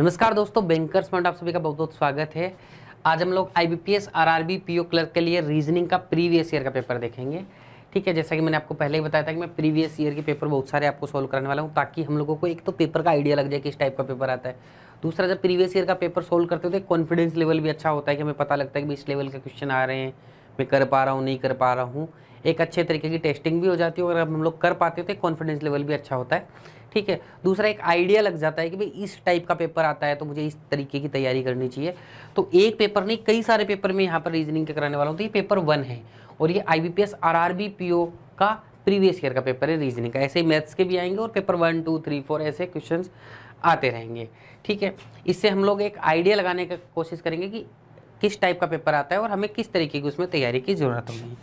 नमस्कार दोस्तों bankers point आप सभी का बहुत बहुत स्वागत है आज हम लोग I B P S R R B P O clerk के लिए रीजनिंग का प्रीवियस ईयर का पेपर देखेंगे ठीक है जैसा कि मैंने आपको पहले ही बताया था कि मैं प्रीवियस ईयर के पेपर बहुत सारे आपको सॉल्व करने वाला हूँ ताकि हम लोगों को एक तो पेपर का आइडिया लग जाए कि इस टाइप का पेपर आता है दूसरा जब प्रीवियस ईयर का पेपर सोल्व करते हो तो कॉन्फिडेंस लेवल भी अच्छा होता है कि हमें पता लगता है कि इस लेवल के क्वेश्चन आ रहे हैं मैं कर पा रहा हूँ नहीं कर पा रहा हूँ एक अच्छे तरीके की टेस्टिंग भी हो जाती है और अब हम लोग कर पाते हो तो कॉन्फिडेंस लेवल भी अच्छा होता है ठीक है दूसरा एक आइडिया लग जाता है कि भाई इस टाइप का पेपर आता है तो मुझे इस तरीके की तैयारी करनी चाहिए तो एक पेपर नहीं कई सारे पेपर में यहाँ पर रीजनिंग के कराने वाला हूँ तो ये पेपर वन है और ये I B P S R R B P O का प्रीवियस ईयर का पेपर है रीजनिंग का ऐसे ही मैथ्स के भी आएंगे और paper one two three four ऐसे क्वेश्चन आते रहेंगे ठीक है इससे हम लोग एक आइडिया लगाने का कोशिश करेंगे कि किस टाइप का पेपर आता है और हमें किस तरीके की उसमें तैयारी की ज़रूरत होगी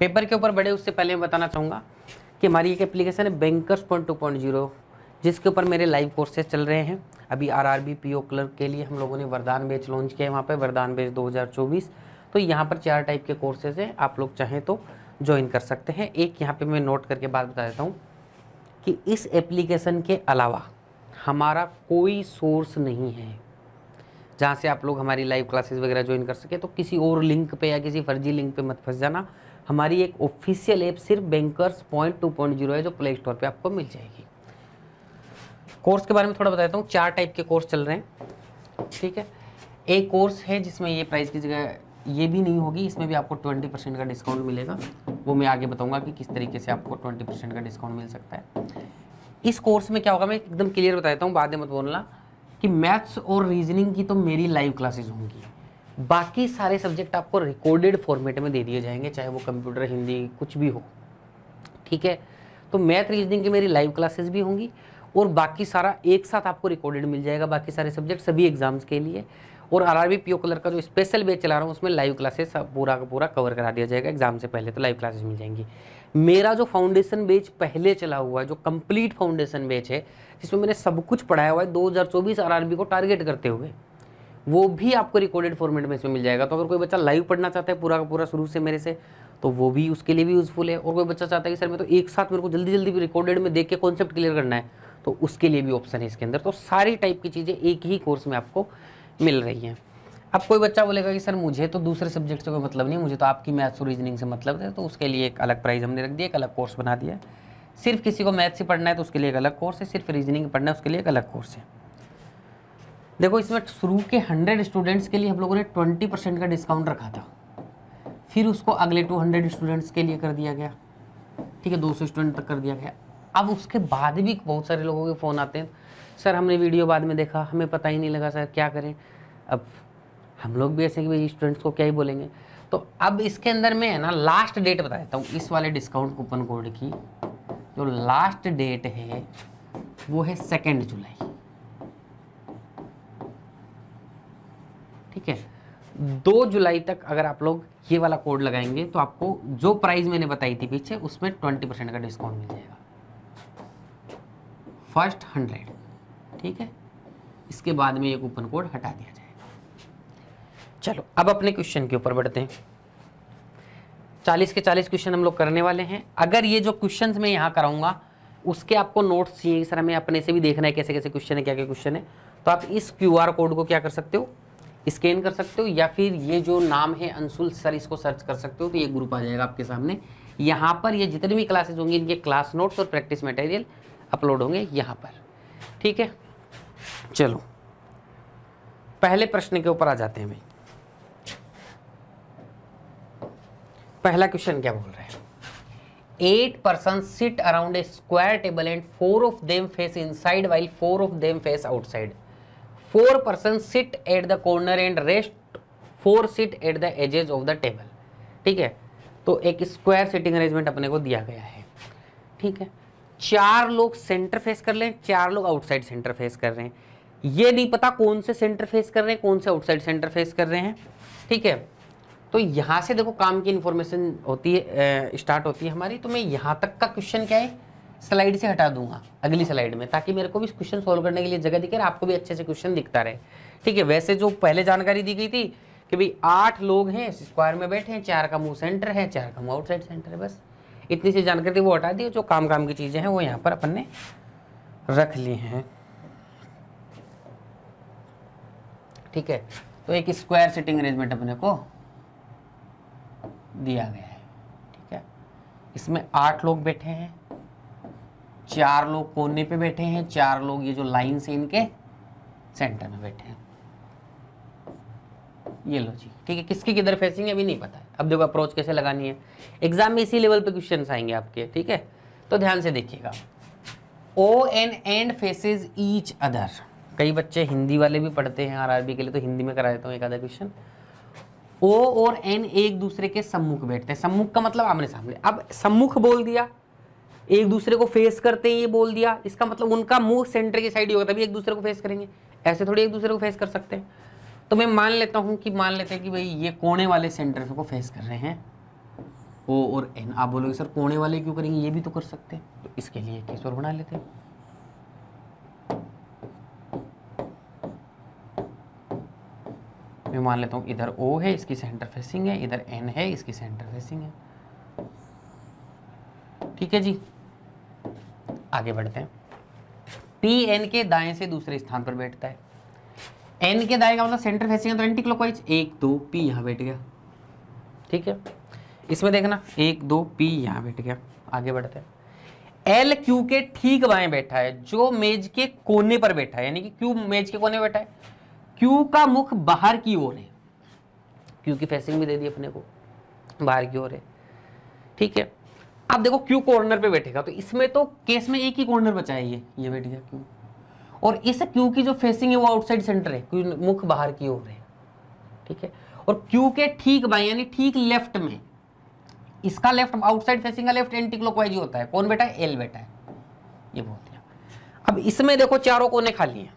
पेपर के ऊपर बड़े उससे पहले मैं बताना चाहूँगा कि हमारी एक एप्लीकेशन है bankers point two point zero जिसके ऊपर मेरे लाइव कोर्सेज चल रहे हैं अभी R R B P O clerk के लिए हम लोगों ने वरदान बेच लॉन्च किया है वहाँ पर वरदान बेच 2024 तो यहाँ पर चार टाइप के कोर्सेज हैं आप लोग चाहें तो ज्वाइन कर सकते हैं एक यहाँ पे मैं नोट करके बात बता देता हूँ कि इस एप्लीकेशन के अलावा हमारा कोई सोर्स नहीं है जहाँ से आप लोग हमारी लाइव क्लासेस वगैरह ज्वाइन कर सके तो किसी और लिंक पे या किसी फर्जी लिंक पे मत फंस जाना हमारी एक ऑफिशियल ऐप सिर्फ bankers point two point zero है जो प्ले स्टोर पर आपको मिल जाएगी कोर्स के बारे में थोड़ा बताता हूँ चार टाइप के कोर्स चल रहे हैं ठीक है एक कोर्स है जिसमें ये प्राइस की जगह ये भी नहीं होगी इसमें भी आपको ट्वेंटी परसेंट का डिस्काउंट मिलेगा वो मैं आगे बताऊंगा कि किस तरीके से आपको ट्वेंटी परसेंट का डिस्काउंट मिल सकता है इस कोर्स में क्या होगा मैं एकदम क्लियर बता देता हूँ बाद में मत बोलना कि मैथ्स और रीजनिंग की तो मेरी लाइव क्लासेज होंगी बाकी सारे सब्जेक्ट आपको रिकॉर्डेड फॉर्मेट में दे दिए जाएंगे चाहे वो कंप्यूटर हिंदी कुछ भी हो ठीक है तो मैथ रीजनिंग की मेरी लाइव क्लासेज भी होंगी और बाकी सारा एक साथ आपको रिकॉर्डेड मिल जाएगा बाकी सारे सब्जेक्ट सभी एग्जाम्स के लिए और आर आर पीओ कलर का जो स्पेशल बेच चला रहा हूँ उसमें लाइव क्लासेस पूरा का पूरा कवर करा दिया जाएगा एग्जाम से पहले तो लाइव क्लासेस मिल जाएंगी मेरा जो फाउंडेशन बैच पहले चला हुआ है जो कंप्लीट फाउंडेशन बैच है जिसमें मैंने सब कुछ पढ़ाया हुआ है दो हज़ार को टारगेट करते हुए वो भी आपको रिकॉर्डेड फॉर्मेट में इसमें मिल जाएगा तो अगर कोई बच्चा लाइव पढ़ना चाहता है पूरा का पूरा शुरू से मेरे से तो वो भी उसके लिए भी यूज़फुल है और कोई बच्चा चाहता है कि सर मैं तो एक साथ मेरे को जल्दी जल्दी भी रिकॉर्डेड में देख के कॉन्सेप्ट क्लियर करना है तो उसके लिए भी ऑप्शन है इसके अंदर तो सारी टाइप की चीज़ें एक ही कोर्स में आपको मिल रही हैं अब कोई बच्चा बोलेगा कि सर मुझे तो दूसरे सब्जेक्ट से कोई मतलब नहीं मुझे तो आपकी मैथ्स और रीजनिंग से मतलब है तो उसके लिए एक अलग प्राइज़ हमने रख दिया एक अलग कोर्स बना दिया सिर्फ किसी को मैथ्स ही पढ़ना है तो उसके लिए एक अलग कोर्स है सिर्फ रीजनिंग पढ़ना है उसके लिए एक अलग कोर्स है देखो इसमें शुरू के हंड्रेड स्टूडेंट्स के लिए हम लोगों ने ट्वेंटी परसेंट का डिस्काउंट रखा था फिर उसको अगले टू हंड्रेड स्टूडेंट्स के लिए कर दिया गया ठीक है दो सौ स्टूडेंट तक कर दिया गया अब उसके बाद भी बहुत सारे लोगों के फ़ोन आते हैं सर हमने वीडियो बाद में देखा हमें पता ही नहीं लगा सर क्या करें अब हम लोग भी ऐसे कि भाई स्टूडेंट्स को क्या ही बोलेंगे तो अब इसके अंदर मैं है ना लास्ट डेट बता देता हूँ इस वाले डिस्काउंट कूपन कोड की जो लास्ट डेट है वो है सेकेंड जुलाई ठीक है दो जुलाई तक अगर आप लोग ये वाला कोड लगाएंगे तो आपको जो प्राइस मैंने बताई थी पीछे उसमें ट्वेंटी परसेंट का डिस्काउंट मिल जाएगा फर्स्ट हंड्रेड ठीक है इसके बाद में ये कूपन कोड हटा दिया जाएगा चलो अब अपने क्वेश्चन के ऊपर बढ़ते हैं चालीस के चालीस क्वेश्चन हम लोग करने वाले हैं अगर ये जो क्वेश्चन मैं यहाँ कराऊंगा उसके आपको नोट्स चाहिए सर हमें अपने से भी देखना है कैसे कैसे क्वेश्चन है क्या क्या क्वेश्चन है तो आप इस क्यू कोड को क्या कर सकते हो स्कैन कर सकते हो या फिर ये जो नाम है अंशुल सर इसको सर्च कर सकते हो तो ये ग्रुप आ जाएगा आपके सामने यहाँ पर ये जितनी भी क्लासेज होंगी इनके क्लास नोट्स और प्रैक्टिस मटेरियल अपलोड होंगे यहाँ पर ठीक है चलो पहले प्रश्न के ऊपर आ जाते हैं भाई पहला क्वेश्चन क्या बोल रहे हैं eight person sit around a square table and four of them face inside side four of them face outside four person sit at the corner and rest four sit at the edges of the table ठीक है तो एक square sitting arrangement अपने को दिया गया है ठीक है चार लोग सेंटर फेस कर रहे हैं चार लोग आउटसाइड सेंटर फेस कर रहे हैं ये नहीं पता कौन से सेंटर फेस कर रहे हैं कौन से आउटसाइड सेंटर फेस कर रहे हैं ठीक है तो यहाँ से देखो काम की इंफॉर्मेशन होती है स्टार्ट होती है हमारी तो मैं यहाँ तक का क्वेश्चन क्या है स्लाइड से हटा दूंगा अगली स्लाइड में ताकि मेरे को भी क्वेश्चन सोल्व करने के लिए जगह दिखे आपको भी अच्छे से क्वेश्चन दिखता रहे ठीक है वैसे जो पहले जानकारी दी गई थी कि भाई आठ लोग हैं स्क्वायर में बैठे हैं चार का मुंह सेंटर है चार का मुंह आउटसाइड सेंटर है बस इतनी सी जानकारी वो हटा दी जो काम काम की चीज़ें हैं वो यहाँ पर अपन ने रख ली हैं ठीक है तो एक स्क्वायर सिटिंग अरेंजमेंट अपने को दिया गया है ठीक है इसमें आठ लोग बैठे हैं चार लोग कोने पे बैठे हैं चार लोग ये जो लाइन से इनके सेंटर में बैठे हैं ये लो जी ठीक है किसकी किधर फेसिंग है अभी नहीं पता है अब देखो अप्रोच कैसे लगानी है एग्जाम में इसी लेवल पे क्वेश्चन आएंगे आपके ठीक है तो ध्यान से देखिएगा O N and faces each other कई बच्चे हिंदी वाले भी पढ़ते हैं आरआरबी के लिए तो हिंदी में करा देता हूँ एक आधा क्वेश्चन ओ और एन एक दूसरे के सम्मुख बैठते हैं सम्मुख का मतलब आमने सामने अब सम्मुख बोल दिया एक दूसरे को फेस करते हैं ये बोल दिया इसका मतलब उनका मुंह सेंटर की साइड ही होगा तभी एक दूसरे को फेस करेंगे ऐसे थोड़ी एक दूसरे को फेस कर सकते हैं तो मैं मान लेता हूँ कि मान लेते हैं कि भाई ये कोने वाले सेंटर को फेस कर रहे हैं ओ और एन आप बोलोगे सर कोने वाले क्यों करेंगे ये भी तो कर सकते हैं तो इसके लिए किस और बना लेते हैं मैं मान लेता हूँ इधर ओ है इसकी सेंटर फेसिंग है इधर एन है इसकी सेंटर फेसिंग है ठीक है जी आगे बढ़ते हैं पी एन के दाएं से दूसरे स्थान पर बैठता है एन के दाएगा मतलब सेंटर फेसिंग है तो एंटी क्लॉकवाइज एक दो पी यहाँ बैठ गया ठीक है इसमें देखना एक दो पी यहाँ बैठ गया आगे बढ़ते हैं एल क्यू के ठीक बाएं बैठा है जो मेज के कोने पर बैठा है यानी कि क्यू मेज के कोने बैठा है क्यू का मुख बाहर की ओर है क्यू की फेसिंग भी दे दी अपने को बाहर की ओर है ठीक है अब देखो क्यू कॉर्नर पे बैठेगा तो इसमें तो केस में एक ही कॉर्नर बचा है ये ये बैठ गया क्यू और इस क्यू की जो फेसिंग है वो आउटसाइड सेंटर है क्यू मुख बाहर की ओर है ठीक है और क्यू के ठीक बाई यानी ठीक लेफ्ट में इसका लेफ्ट आउटसाइड फेसिंग का लेफ्ट एंटी क्लॉकवाइज ही होता है कौन बेटा है एल बेटा है ये बोल दिया अब इसमें देखो चारों कोने खाली हैं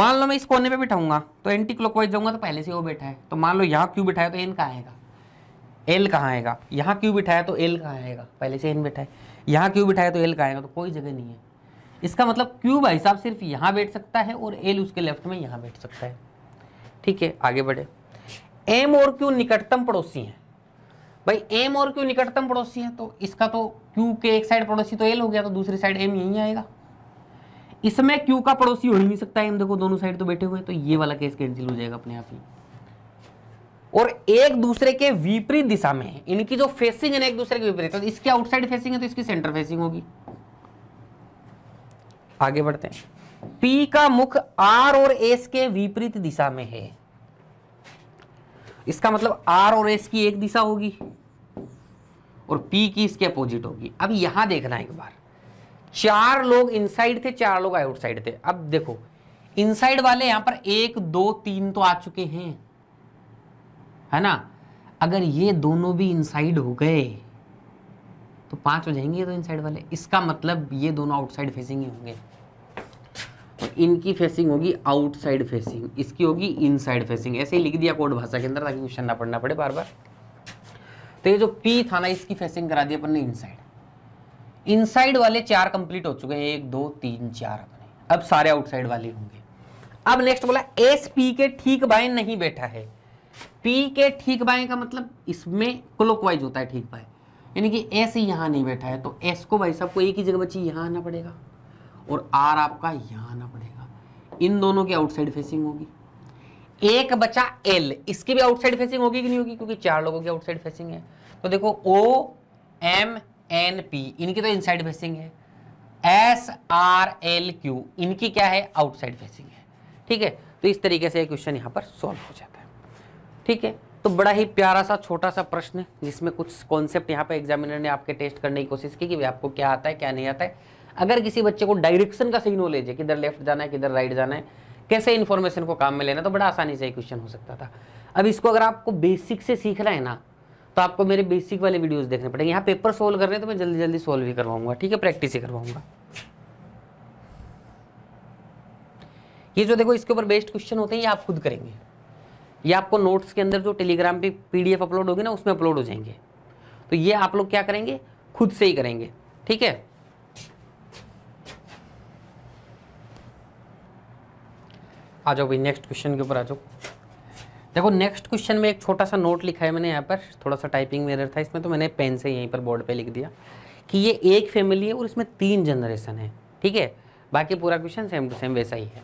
मान लो मैं इस कोने पे बिठाऊंगा तो एंटी क्लॉकवाइज जाऊंगा तो पहले से वो बैठा है तो मान लो यहाँ क्यू बिठाया तो एन कहाँ आएगा एल कहाँ आएगा यहाँ क्यू बिठाया तो एल कहाँ आएगा पहले से एन बैठा है यहाँ क्यू बिठाया तो एल कहाँ आएगा तो कोई जगह नहीं है इसका मतलब क्यू भाई साहब सिर्फ यहाँ बैठ सकता है और एल उसके लेफ्ट में यहाँ बैठ सकता है ठीक है आगे बढ़े एम और क्यू निकटतम पड़ोसी हैं भाई एम और क्यू निकटतम पड़ोसी हैं तो इसका तो क्यू के एक साइड पड़ोसी तो एल हो गया तो दूसरी साइड एम यहीं आएगा इसमें क्यू का पड़ोसी हो ही नहीं सकता एम देखो दोनों साइड तो बैठे हुए हैं तो ये वाला केस कैंसिल हो जाएगा अपने आप ही और एक दूसरे के विपरीत दिशा में है इनकी जो फेसिंग है ना एक दूसरे के विपरीत तो इसकी आउटसाइड फेसिंग है तो इसकी सेंटर फेसिंग होगी आगे बढ़ते हैं पी का मुख आर और एस के विपरीत दिशा में है इसका मतलब आर और एस की एक दिशा होगी और P की इसके अपोजिट होगी अब यहां देखना एक बार चार लोग इनसाइड थे चार लोग आउटसाइड थे अब देखो इनसाइड वाले यहां पर एक दो तीन तो आ चुके हैं है ना अगर ये दोनों भी इनसाइड हो गए तो पाँच हो जाएंगे ये तो इनसाइड वाले इसका मतलब ये दोनों आउटसाइड फेसिंग ही होंगे और इनकी फेसिंग होगी आउटसाइड फेसिंग इसकी होगी इनसाइड फेसिंग ऐसे ही लिख दिया कोड भाषा के अंदर ताकि क्वेश्चन ना पढ़ना पड़े बार बार तो ये जो पी था ना इसकी फेसिंग करा दी अपन ने इनसाइड इनसाइड वाले चार कंप्लीट हो चुके हैं एक दो तीन चार अपने अब सारे आउटसाइड वाले होंगे अब नेक्स्ट बोला एस पी के ठीक बाएं नहीं बैठा है पी के ठीक बाएं का मतलब इसमें क्लोकवाइज होता है ठीक बाएं यानी कि एस यहाँ नहीं बैठा है तो एस को भाई साहब को एक ही जगह बची यहाँ आना पड़ेगा और आर आपका यहाँ आना पड़ेगा इन दोनों की आउटसाइड फेसिंग होगी एक बचा एल इसकी भी आउटसाइड फेसिंग होगी कि नहीं होगी क्योंकि चार लोगों की आउटसाइड फेसिंग है तो देखो ओ एम एन पी इनकी तो इनसाइड फेसिंग है एस आर एल क्यू इनकी क्या है आउटसाइड फेसिंग है ठीक है तो इस तरीके से क्वेश्चन यहां पर सॉल्व हो जाता है ठीक है तो बड़ा ही प्यारा सा छोटा सा प्रश्न जिसमें कुछ कॉन्सेप्ट यहाँ पे एग्जामिनर ने आपके टेस्ट करने की कोशिश की कि भाई आपको क्या आता है क्या नहीं आता है अगर किसी बच्चे को डायरेक्शन का सही नॉलेज है किधर लेफ्ट जाना है किधर राइट जाना है कैसे इन्फॉर्मेशन को काम में लेना तो बड़ा आसानी से क्वेश्चन हो सकता था अब इसको अगर आपको बेसिक से सीखना है ना तो आपको मेरे बेसिक वाले वीडियोस देखने पड़ेंगे यहाँ पेपर सोल्व कर रहे हैं तो मैं जल्दी जल्दी सोल्व भी करवाऊंगा ठीक है प्रैक्टिस ही करवाऊंगा ये जो देखो इसके ऊपर बेस्ट क्वेश्चन होते हैं ये आप खुद करेंगे ये आपको नोट्स के अंदर जो टेलीग्राम पे पीडीएफ अपलोड होगी ना उसमें अपलोड हो जाएंगे तो ये आप लोग क्या करेंगे खुद से ही करेंगे ठीक है आ जाओ भाई नेक्स्ट क्वेश्चन के ऊपर आ जाओ देखो नेक्स्ट क्वेश्चन में एक छोटा सा नोट लिखा है मैंने यहाँ पर थोड़ा सा टाइपिंग में था इसमें तो मैंने पेन से यहीं पर बोर्ड पे लिख दिया कि ये एक फैमिली है और इसमें तीन जनरेशन है ठीक है बाकी पूरा क्वेश्चन सेम टू सेम वैसा ही है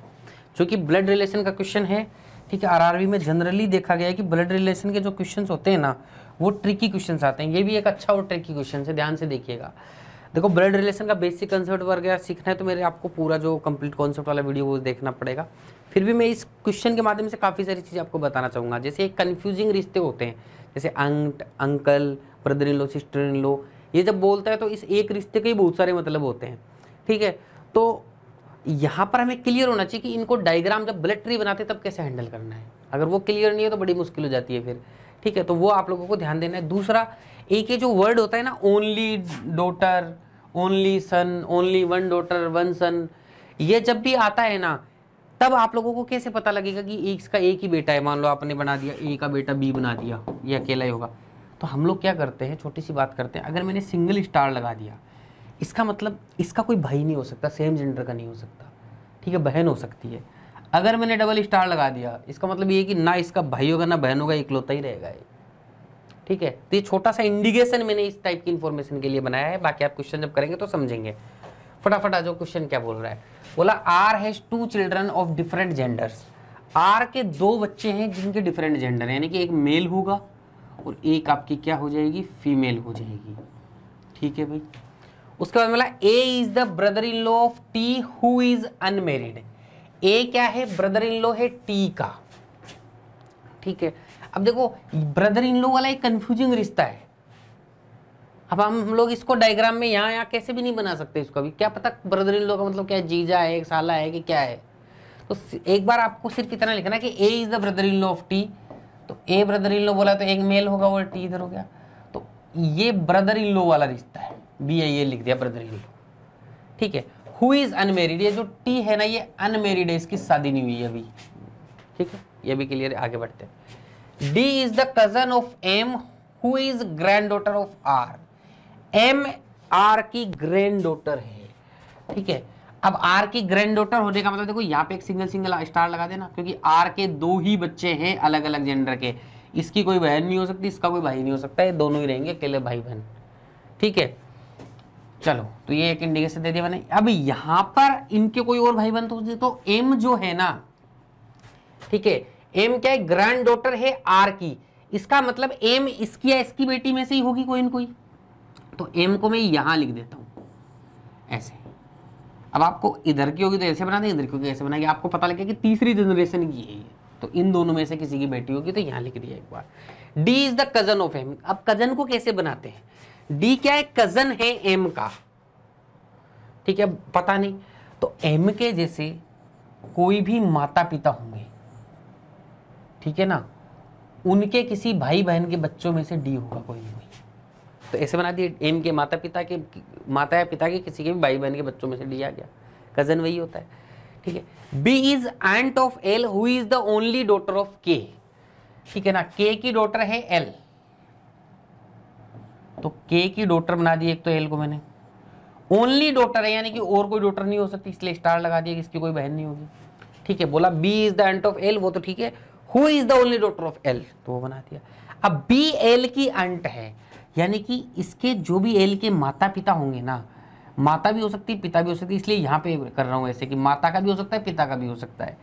चूँकि ब्लड रिलेशन का क्वेश्चन है ठीक है आरआरबी में जनरली देखा गया है कि ब्लड रिलेशन के जो क्वेश्चन होते हैं ना वो ट्रिकी क्वेश्चन आते हैं ये भी एक अच्छा और ट्रिकी क्वेश्चन है ध्यान से देखिएगा देखो ब्लड रिलेशन का बेसिक कंसेप्ट वगैरह सीखना है तो मेरे आपको पूरा जो कंप्लीट कॉन्सेप्ट वाला वीडियो वो देखना पड़ेगा फिर भी मैं इस क्वेश्चन के माध्यम से काफ़ी सारी चीज़ें आपको बताना चाहूँगा जैसे एक कन्फ्यूजिंग रिश्ते होते हैं जैसे aunt uncle brother in law sister in law ये जब बोलता है तो इस एक रिश्ते के ही बहुत सारे मतलब होते हैं ठीक है तो यहाँ पर हमें क्लियर होना चाहिए कि इनको डायग्राम जब ब्लड ट्री बनाते तब कैसे हैंडल करना है अगर वो क्लियर नहीं है तो बड़ी मुश्किल हो जाती है फिर ठीक है तो वो आप लोगों को ध्यान देना है दूसरा एक ये जो वर्ड होता है ना only daughter only son only one daughter one son ये जब भी आता है ना तब आप लोगों को कैसे पता लगेगा कि एक का एक ही बेटा है मान लो आपने बना दिया ए का बेटा बी बना दिया ये अकेला ही होगा तो हम लोग क्या करते हैं छोटी सी बात करते हैं अगर मैंने सिंगल स्टार लगा दिया इसका मतलब इसका कोई भाई नहीं हो सकता सेम जेंडर का नहीं हो सकता ठीक है बहन हो सकती है अगर मैंने डबल स्टार लगा दिया इसका मतलब ये कि ना इसका भाई होगा ना बहन होगा इकलौता ही रहेगा ये ठीक है तो ये छोटा सा इंडिकेशन मैंने इस टाइप की इन्फॉर्मेशन के लिए बनाया है बाकी आप क्वेश्चन जब करेंगे तो समझेंगे फटाफट आ जाओ क्वेश्चन क्या बोल रहा है बोला R has two children of different genders R के दो बच्चे हैं जिनके डिफरेंट जेंडर यानी कि एक मेल होगा और एक आपकी क्या हो जाएगी फीमेल हो जाएगी ठीक है भाई उसके बाद मिला A is the brother in law of T who is unmarried A क्या है ब्रदर इन लो है टी का ठीक है अब देखो ब्रदर इन लो वाला एक कंफ्यूजिंग रिश्ता है अब हम लोग इसको डायग्राम में यहाँ यहाँ कैसे भी नहीं बना सकते इसको अभी क्या पता ब्रदर इन लो का मतलब क्या है जीजा है साला है कि क्या है तो एक बार आपको सिर्फ इतना लिखना कि A is the brother in law of T तो ए ब्रदर इन लो बोला तो एक मेल होगा और टी इधर हो गया तो ये ब्रदर इन लो वाला रिश्ता है बी आई ए लिख दिया ब्रदर इन लॉ ठीक है हु इज़ अनमेरिड ये जो टी है ना ये अनमेरिड है इसकी शादी नहीं हुई अभी ठीक है ये भी क्लियर आगे बढ़ते हैं D is the cousin of M who is granddaughter of R M R की ग्रैंड डॉटर है ठीक है अब आर की ग्रैंड डॉटर होने का मतलब देखो यहाँ पे एक सिंगल सिंगल स्टार लगा देना क्योंकि आर के दो ही बच्चे हैं अलग अलग जेंडर के इसकी कोई बहन नहीं हो सकती इसका कोई भाई नहीं हो सकता ये दोनों ही रहेंगे अकेले भाई बहन ठीक है चलो तो ये एक इंडिकेशन दे दिया मैंने अब यहाँ पर इनके कोई और भाई बंद तो, तो एम जो है ना ठीक है एम क्या है ग्रैंड डॉटर है आर की इसका मतलब एम इसकी या इसकी बेटी में से ही होगी कोई ना कोई तो एम को मैं यहां लिख देता हूँ ऐसे अब आपको इधर की होगी तो ऐसे बना दें इधर की होगी तो ऐसे बनाएगी आपको पता लगेगा कि तीसरी जनरेशन की है तो इन दोनों में से किसी की बेटी होगी तो यहाँ लिख दिया एक बार D is the cousin of M अब कजन को कैसे बनाते हैं डी क्या है कजन है एम का ठीक है पता नहीं तो एम के जैसे कोई भी माता पिता होंगे ठीक है ना उनके किसी भाई बहन के बच्चों में से डी होगा कोई नहीं तो ऐसे बना दिए एम के माता पिता के माता या पिता के किसी के भी भाई बहन के बच्चों में से डी आ गया कजन वही होता है ठीक है B is aunt of L who is the only daughter of K ठीक है ना के की डॉटर है एल तो के की डोटर बना दी एक तो एल को मैंने ओनली डोटर है यानी कि और कोई डोटर नहीं हो सकती इसलिए स्टार लगा दिया कि इसकी कोई बहन नहीं होगी ठीक है बोला B is the aunt of L वो तो ठीक है who is the only daughter of L तो वो बना दिया अब बी एल की अंट है यानी कि इसके जो भी एल के माता पिता होंगे ना माता भी हो सकती है पिता भी हो सकती है इसलिए यहाँ पे कर रहा हूँ ऐसे कि माता का भी हो सकता है पिता का भी हो सकता है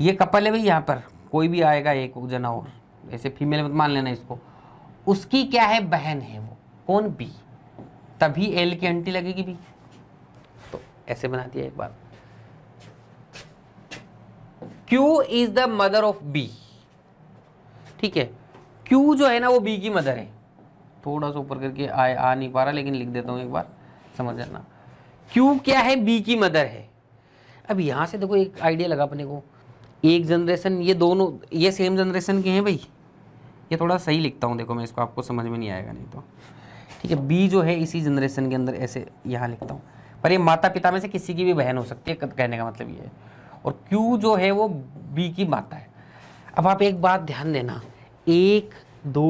ये कपल है भाई यहाँ पर कोई भी आएगा एक जना और ऐसे फीमेल मान लेना इसको उसकी क्या है बहन है वो कौन बी तभी एल की एंटी लगेगी बी तो ऐसे बना दिया एक बार Q is the mother of B ठीक है क्यू जो है ना वो बी की मदर है थोड़ा सा ऊपर करके आ, आ नहीं पा रहा लेकिन लिख देता हूँ एक बार समझ जाना क्यू क्या है बी की मदर है अब यहाँ से देखो एक आइडिया लगा अपने को एक जनरेशन ये दोनों ये सेम जनरेशन के हैं भाई ये थोड़ा सही लिखता हूँ देखो मैं इसको आपको समझ में नहीं आएगा नहीं तो ठीक है बी जो है इसी जनरेशन के अंदर ऐसे यहाँ लिखता हूँ पर ये माता पिता में से किसी की भी बहन हो सकती है कहने का मतलब ये है और क्यू जो है वो बी की माता है अब आप एक बात ध्यान देना एक दो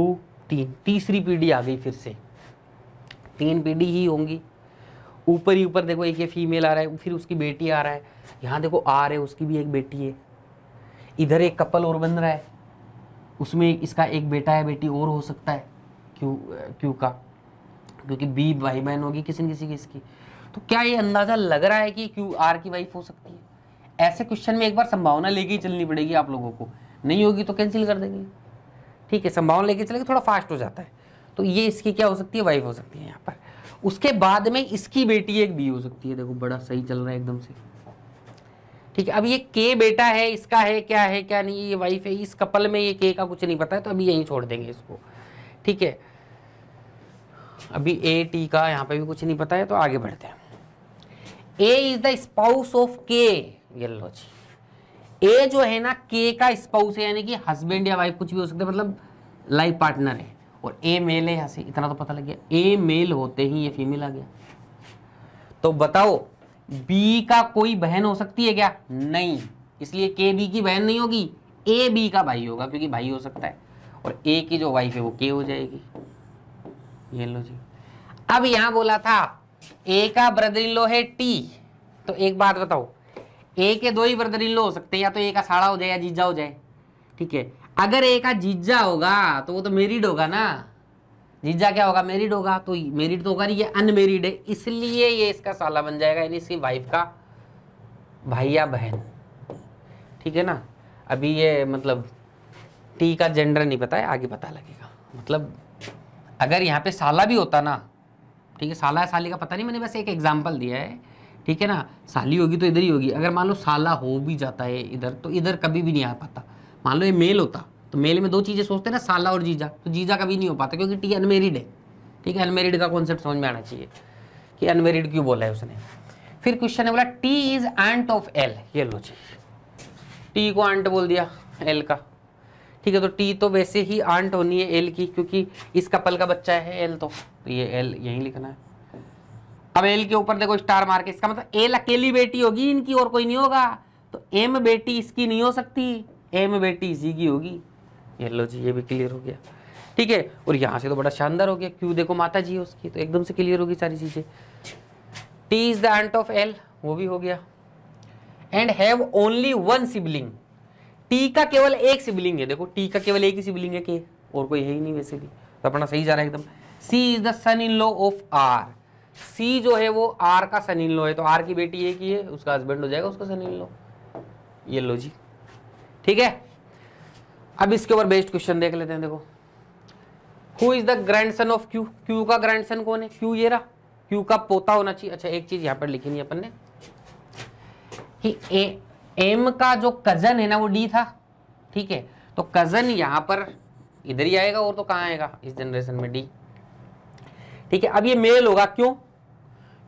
तीन तीसरी पीढ़ी आ गई फिर से तीन पीढ़ी ही होंगी ऊपर ही ऊपर देखो एक ये फीमेल आ रहा है फिर उसकी बेटी आ रहा है यहाँ देखो आ है उसकी भी एक बेटी है इधर एक कपल और बन रहा है उसमें इसका एक बेटा है बेटी और हो सकता है क्यों क्यों का क्योंकि बी वाई बहन होगी किसी न किसी की इसकी तो क्या ये अंदाज़ा लग रहा है कि क्यू आर की वाइफ हो सकती है ऐसे क्वेश्चन में एक बार संभावना लेके ही चलनी पड़ेगी आप लोगों को नहीं होगी तो कैंसिल कर देंगे ठीक है संभावना लेके चलेंगे थोड़ा फास्ट हो जाता है तो ये इसकी क्या हो सकती है वाइफ हो सकती है यहाँ पर उसके बाद में इसकी बेटी एक बी हो सकती है देखो बड़ा सही चल रहा है एकदम से ठीक है अब ये के बेटा है इसका है क्या है क्या नहीं ये वाइफ है इस कपल में ये के का कुछ नहीं पता है तो अभी यहीं छोड़ देंगे इसको ठीक है अभी ए टी का यहाँ पे भी कुछ नहीं पता है तो आगे बढ़ते हैं A is the spouse of K ये लो जी ए जो है ना के का स्पाउस है यानी कि हस्बैंड या वाइफ कुछ भी हो सकते हैं मतलब लाइफ पार्टनर है और ए मेल है यहाँ से इतना तो पता लग गया ए मेल होते ही ये फीमेल आ गया तो बताओ बी का कोई बहन हो सकती है क्या नहीं इसलिए के बी की बहन नहीं होगी ए बी का भाई होगा क्योंकि भाई हो सकता है और ए की जो वाइफ है वो के हो जाएगी ये लो जी अब यहां बोला था ए का ब्रदर इन लो है टी तो एक बात बताओ ए के दो ही ब्रदर इन लो हो सकते हैं या तो ए का साड़ा हो जाए या जीजा हो जाए ठीक है अगर ए का जीजा होगा तो वो तो मेरिड होगा ना जीजा क्या होगा मेरिड होगा तो मेरिड तो होगा नहीं ये अनमेरिड है इसलिए ये इसका साला बन जाएगा यानी इसकी वाइफ का भाई या बहन ठीक है ना अभी ये मतलब टी का जेंडर नहीं पता है आगे पता लगेगा मतलब अगर यहाँ पे साला भी होता ना ठीक है साला साली का पता नहीं मैंने बस एक एग्जाम्पल दिया है ठीक है ना साली होगी तो इधर ही होगी अगर मान लो साला हो भी जाता है इधर तो इधर कभी भी नहीं आ पाता मान लो ये मेल होता तो मेल में दो चीज़ें सोचते हैं ना साला और जीजा तो जीजा कभी नहीं हो पाता क्योंकि टी अनमेरिड है ठीक है अनमेरिड का कॉन्सेप्ट समझ में आना चाहिए कि अनमेरिड क्यों बोला है उसने फिर क्वेश्चन ने बोला T is aunt of L ये लो जी टी को एंट बोल दिया एल का ठीक है तो टी तो वैसे ही आंट होनी है एल की क्योंकि इस कपल का बच्चा है एल तो।, तो, ये एल यही लिखना है अब एल के ऊपर देखो स्टार के इसका मतलब एल अकेली बेटी होगी इनकी और कोई नहीं होगा तो एम बेटी इसकी नहीं हो सकती एम बेटी इसी की होगी ये लो जी ये भी क्लियर हो गया ठीक है और यहाँ से तो बड़ा शानदार हो गया क्यों देखो माता जी है उसकी तो एकदम से क्लियर होगी सारी चीज़ें T is the aunt of L वो भी हो गया and have only one sibling T का केवल एक सिबलिंग है देखो टी का केवल एक ही सिबलिंग है के और कोई है ही नहीं वैसे भी तो अपना सही जा रहा है एकदम C is the son in law of R C जो है वो आर का सन इन लॉ है तो आर की बेटी एक ही है उसका हस्बैंड हो जाएगा उसका सन इन लॉ ये लो जी ठीक है अब इसके ऊपर बेस्ट क्वेश्चन देख लेते हैं देखो who is the grandson of Q Q का ग्रैंड सन कौन है क्यू ये रहा क्यू का पोता होना चाहिए अच्छा एक चीज यहां पर लिखी नहीं अपन ने कि ए एम का जो कजन है ना वो डी था ठीक है तो कजन यहां पर इधर ही आएगा और तो कहां आएगा इस जनरेशन में डी ठीक है अब ये मेल होगा क्यों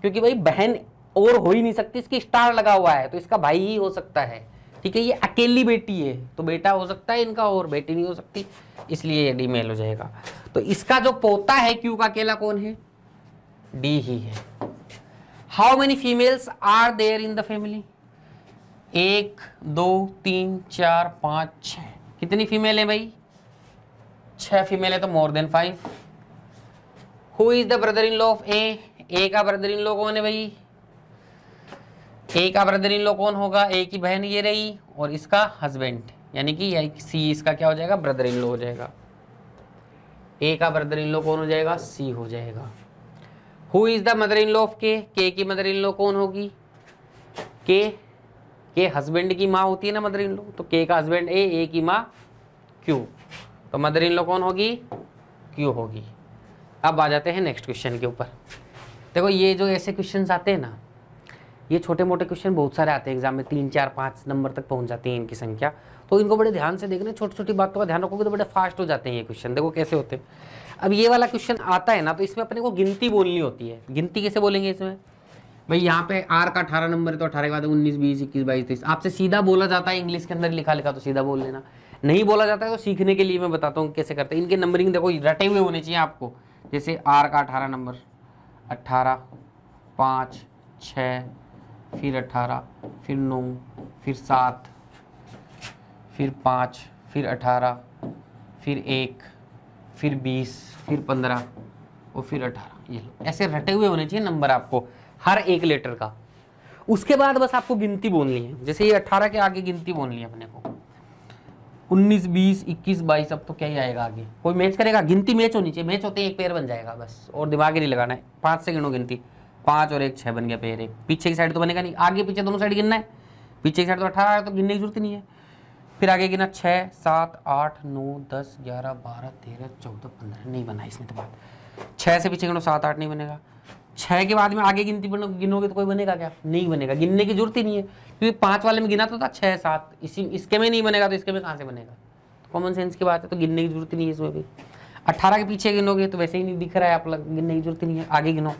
क्योंकि भाई बहन और हो ही नहीं सकती इसकी स्टार लगा हुआ है तो इसका भाई ही हो सकता है ठीक है ये अकेली बेटी है तो बेटा हो सकता है इनका और बेटी नहीं हो सकती इसलिए ये डी मेल हो जाएगा तो इसका जो पोता है क्यू का अकेला कौन है डी ही है how many females are there in the family एक दो तीन चार पाँच छ कितनी फीमेल है भाई छः फीमेल है तो more than five who is the brother in law of A A का ब्रदर इन लॉ कौन है भाई ए का ब्रदर इन लॉ कौन होगा ए की बहन ये रही और इसका हस्बैंड यानी कि ये सी इसका क्या हो जाएगा ब्रदर इन लॉ हो जाएगा ए का ब्रदर इन लॉ कौन हो जाएगा सी हो जाएगा who is the mother in law of K K की मदर इन लॉ कौन होगी के के हस्बैंड की माँ होती है ना मदर इन लो तो के का हस्बैंड ए ए की माँ क्यू तो मदर इन लो कौन होगी क्यू होगी अब आ जाते हैं नेक्स्ट क्वेश्चन के ऊपर देखो ये जो ऐसे क्वेश्चन आते हैं ना ये छोटे मोटे क्वेश्चन बहुत सारे आते हैं एग्जाम में तीन चार पाँच नंबर तक पहुँच जाती है इनकी संख्या तो इनको बड़े ध्यान से देखने छोटी छोटी बातों का ध्यान रखोगे तो बड़े फास्ट हो जाते हैं ये क्वेश्चन देखो कैसे होते हैं अब ये वाला क्वेश्चन आता है ना तो इसमें अपने को गिनती बोलनी होती है गिनती कैसे बोलेंगे इसमें भाई यहाँ पे आर का अठारह नंबर है तो अठारह के बाद उन्नीस बीस इक्कीस बाईस तेईस आपसे सीधा बोला जाता है इंग्लिश के अंदर लिखा लिखा तो सीधा बोल लेना नहीं बोला जाता है तो सीखने के लिए मैं बताता हूँ कैसे करते हैं इनके नंबरिंग देखो रटे हुए होने चाहिए आपको जैसे आर का अठारह नंबर अट्ठारह पाँच छ फिर अट्ठारह फिर नौ फिर सात फिर पाँच फिर अठारह फिर एक फिर बीस फिर पंद्रह और फिर अठारह ये लो ऐसे रटे हुए होने चाहिए नंबर आपको हर एक लेटर का उसके बाद बस आपको गिनती बोलनी है जैसे ये अट्ठारह के आगे गिनती बोलनी है अपने को उन्नीस बीस इक्कीस बाईस अब तो क्या ही आएगा आगे कोई मैच करेगा गिनती मैच होनी चाहिए मैच होते ही एक पेयर बन जाएगा बस और दिमाग ही नहीं लगाना है पाँच से गिनो गिनती पाँच और एक छः बन गया पेयर एक पीछे की साइड तो बनेगा नहीं आगे पीछे दोनों साइड गिनना है पीछे की साइड तो अठारह तो गिनने की जरूरत नहीं है फिर आगे गिना छः सात आठ नौ दस ग्यारह बारह तेरह चौदह पंद्रह नहीं बना इसमें तो बात छः से पीछे गिनो सात आठ नहीं बनेगा छः के बाद में आगे गिनती बनो गिनोगे तो कोई बनेगा क्या नहीं बनेगा गिनने की जरूरत ही नहीं है क्योंकि पाँच वाले में गिना तो था छः सात इसी इसके में नहीं बनेगा तो इसके में कहाँ से बनेगा तो कॉमन सेंस की बात है तो गिनने की जरूरत ही नहीं है इसमें भी अट्ठारह के पीछे गिनोगे तो वैसे ही नहीं दिख रहा है आप लोग गिनने की जरूरत ही नहीं है आगे गिनो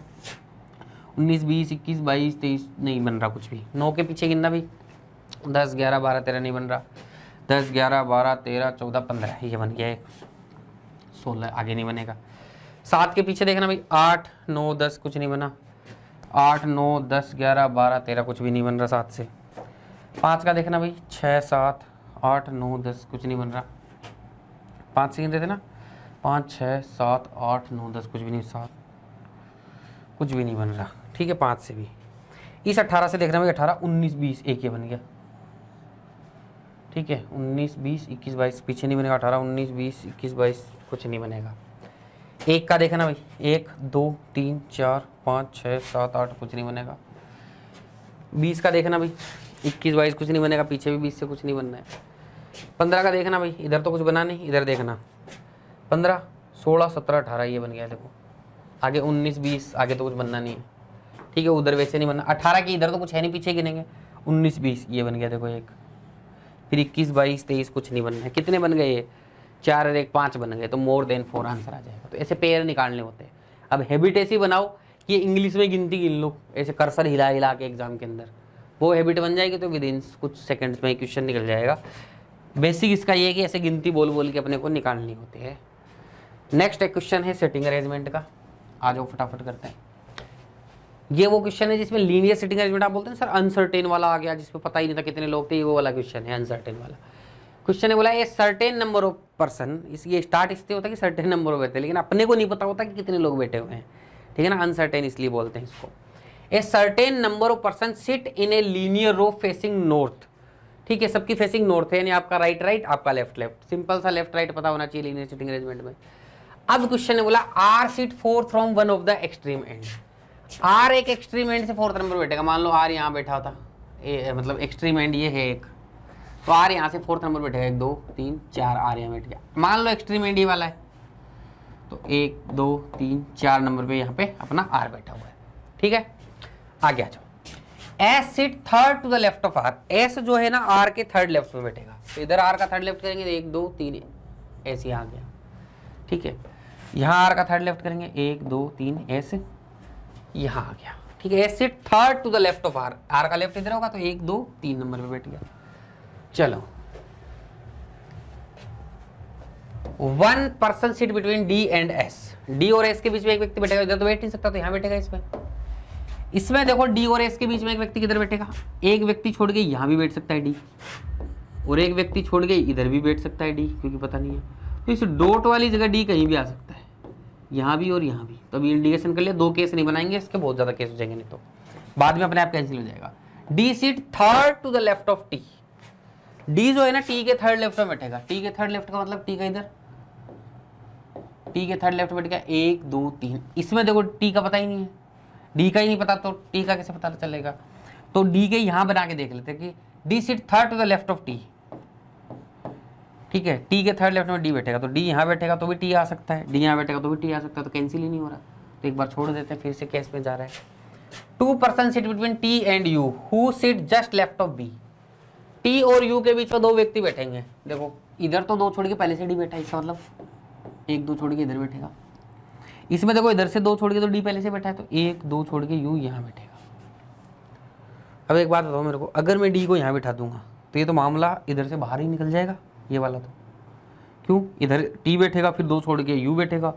उन्नीस बीस इक्कीस बाईस तेईस नहीं बन रहा कुछ भी नौ के पीछे गिनना भी दस ग्यारह बारह तेरह नहीं बन रहा दस ग्यारह बारह तेरह चौदह पंद्रह ये बन गया एक सोलह आगे नहीं बनेगा सात के पीछे देखना भाई आठ नौ दस कुछ नहीं बना आठ नौ दस ग्यारह बारह तेरह कुछ भी नहीं बन रहा सात से पाँच का देखना भाई छः सात आठ नौ दस कुछ नहीं बन रहा पाँच से गिनते थे ना पाँच छः सात आठ नौ दस कुछ भी नहीं सात कुछ भी नहीं बन रहा ठीक है पाँच से भी इस अट्ठारह से देख रहे हैं अठारह उन्नीस बीस एक ये बन गया ठीक है उन्नीस बीस इक्कीस बाईस पीछे नहीं बनेगा अठारह उन्नीस बीस इक्कीस बाईस कुछ नहीं बनेगा एक का देखना भाई एक दो तीन चार पाँच छः सात आठ कुछ नहीं बनेगा बीस का देखना भाई इक्कीस बाईस कुछ नहीं बनेगा पीछे भी बीस से कुछ नहीं बनना है पंद्रह का देखना भाई इधर तो कुछ बना नहीं इधर देखना पंद्रह सोलह सत्रह अठारह ये बन गया देखो आगे उन्नीस बीस आगे तो कुछ बनना नहीं है ठीक है उधर वैसे नहीं बनना अठारह की इधर तो कुछ है नहीं पीछे गिनेंगे उन्नीस बीस ये बन गया देखो एक फिर इक्कीस बाईस तेईस कुछ नहीं बनना है कितने बन गए ये चार और एक पाँच बन गए तो मोर देन फोर आंसर आ जाएगा तो ऐसे पेयर निकालने होते हैं अब हैबिट ऐसी बनाओ कि इंग्लिश में गिनती गिन लो ऐसे कर्सर हिला हिला के एग्जाम के अंदर वो हैबिट बन जाएगी तो विद इन कुछ सेकंड्स में क्वेश्चन निकल जाएगा बेसिक इसका ये है कि ऐसे गिनती बोल बोल के अपने को निकालनी होती है नेक्स्ट एक क्वेश्चन है सेटिंग अरेंजमेंट का आ जाओ फटाफट करते हैं ये वो क्वेश्चन है जिसमें लीनियर सेटिंग अरेंजमेंट आप बोलते हैं सर अनसर्टेन वाला आ गया जिसमें पता ही नहीं था कितने लोग थे ये वो वाला क्वेश्चन है अनसर्टेन वाला क्वेश्चन ने बोला ये सर्टेन नंबर ऑफ पर्सन इसलिए स्टार्ट इससे होता है कि सर्टेन नंबर ऑफ बैठे लेकिन अपने को नहीं पता होता कि कितने लोग बैठे हुए हैं ठीक है ना अनसर्टेन इसलिए बोलते हैं इसको a certain number of person sit in a linear row facing north ठीक है सबकी फेसिंग नॉर्थ है यानी आपका राइट राइट आपका लेफ्ट लेफ्ट सिंपल सा लेफ्ट राइट पता होना चाहिए लीनियर सिटिंग अरेंजमेंट में अब क्वेश्चन ने बोला R seat fourth from one of the extreme end R एक एक्सट्रीम एंड से फोर्थ नंबर बैठेगा मान लो आर यहाँ बैठा था ए, मतलब एक्सट्रीम एंड ये है एक तो आर यहाँ से फोर्थ नंबर बैठेगा एक दो तीन चार आर यहाँ बैठ गया मान लो एक्सट्रीम एंड वाला है तो एक दो तीन चार नंबर पे यहाँ पे अपना आर बैठा हुआ है ठीक है आगे आ जाओ S seat third to the left of R S जो है ना आर के थर्ड लेफ्ट में बैठेगा तो इधर आर का थर्ड लेफ्ट करेंगे एक दो तीन एस यहाँ आ गया ठीक है यहाँ आर का थर्ड लेफ्ट करेंगे एक दो तीन एस यहाँ आ गया ठीक है S seat third to the left of R R का लेफ्ट इधर होगा तो एक दो तीन नंबर पर बैठ गया चलो one person seat between D and S D और एस के बीच में एक व्यक्ति बैठेगा इधर तो बैठ नहीं सकता तो यहां बैठेगा इसमें इसमें देखो डी और एस के बीच में एक व्यक्ति किधर बैठेगा एक व्यक्ति छोड़ के यहां भी बैठ सकता है डी और एक व्यक्ति छोड़ के इधर भी बैठ सकता है डी क्योंकि पता नहीं है तो इस डोट वाली जगह डी कहीं भी आ सकता है यहां भी और यहाँ भी तो अभी इंडिकेशन कर लिया दो केस नहीं बनाएंगे इसके बहुत ज़्यादा केस हो जाएंगे नहीं तो बाद में अपने आप कैंसिल हो जाएगा D seat third to the left of T D जो है ना टी के थर्ड लेफ्ट में बैठेगा टी के थर्ड लेफ्ट का मतलब टी का इधर टी के थर्ड लेफ्ट में बैठ गया एक दो तीन इसमें देखो टी का पता ही नहीं है डी का ही नहीं पता तो टी का कैसे पता चलेगा तो डी के यहाँ बना के देख लेते कि D seat third to the left of T ठीक है टी के थर्ड लेफ्ट में डी बैठेगा तो डी यहाँ बैठेगा तो भी टी आ सकता है डी यहाँ बैठेगा तो भी टी आ सकता है तो कैंसिल ही नहीं हो रहा तो एक बार छोड़ देते हैं फिर से कैस में जा रहा है two person seat between T and U who sit just left of B T और यू के बीच में दो व्यक्ति बैठेंगे देखो इधर तो दो छोड़ के पहले से डी बैठा इसका मतलब एक दो छोड़ के इधर बैठेगा इसमें देखो इधर से दो छोड़ के तो डी पहले से बैठा है तो एक दो छोड़ के यू यहाँ बैठेगा अब एक बात बताओ मेरे को अगर मैं डी को यहाँ बैठा दूंगा तो ये तो मामला इधर से बाहर ही निकल जाएगा ये वाला तो क्यों इधर टी बैठेगा फिर दो छोड़ के यू बैठेगा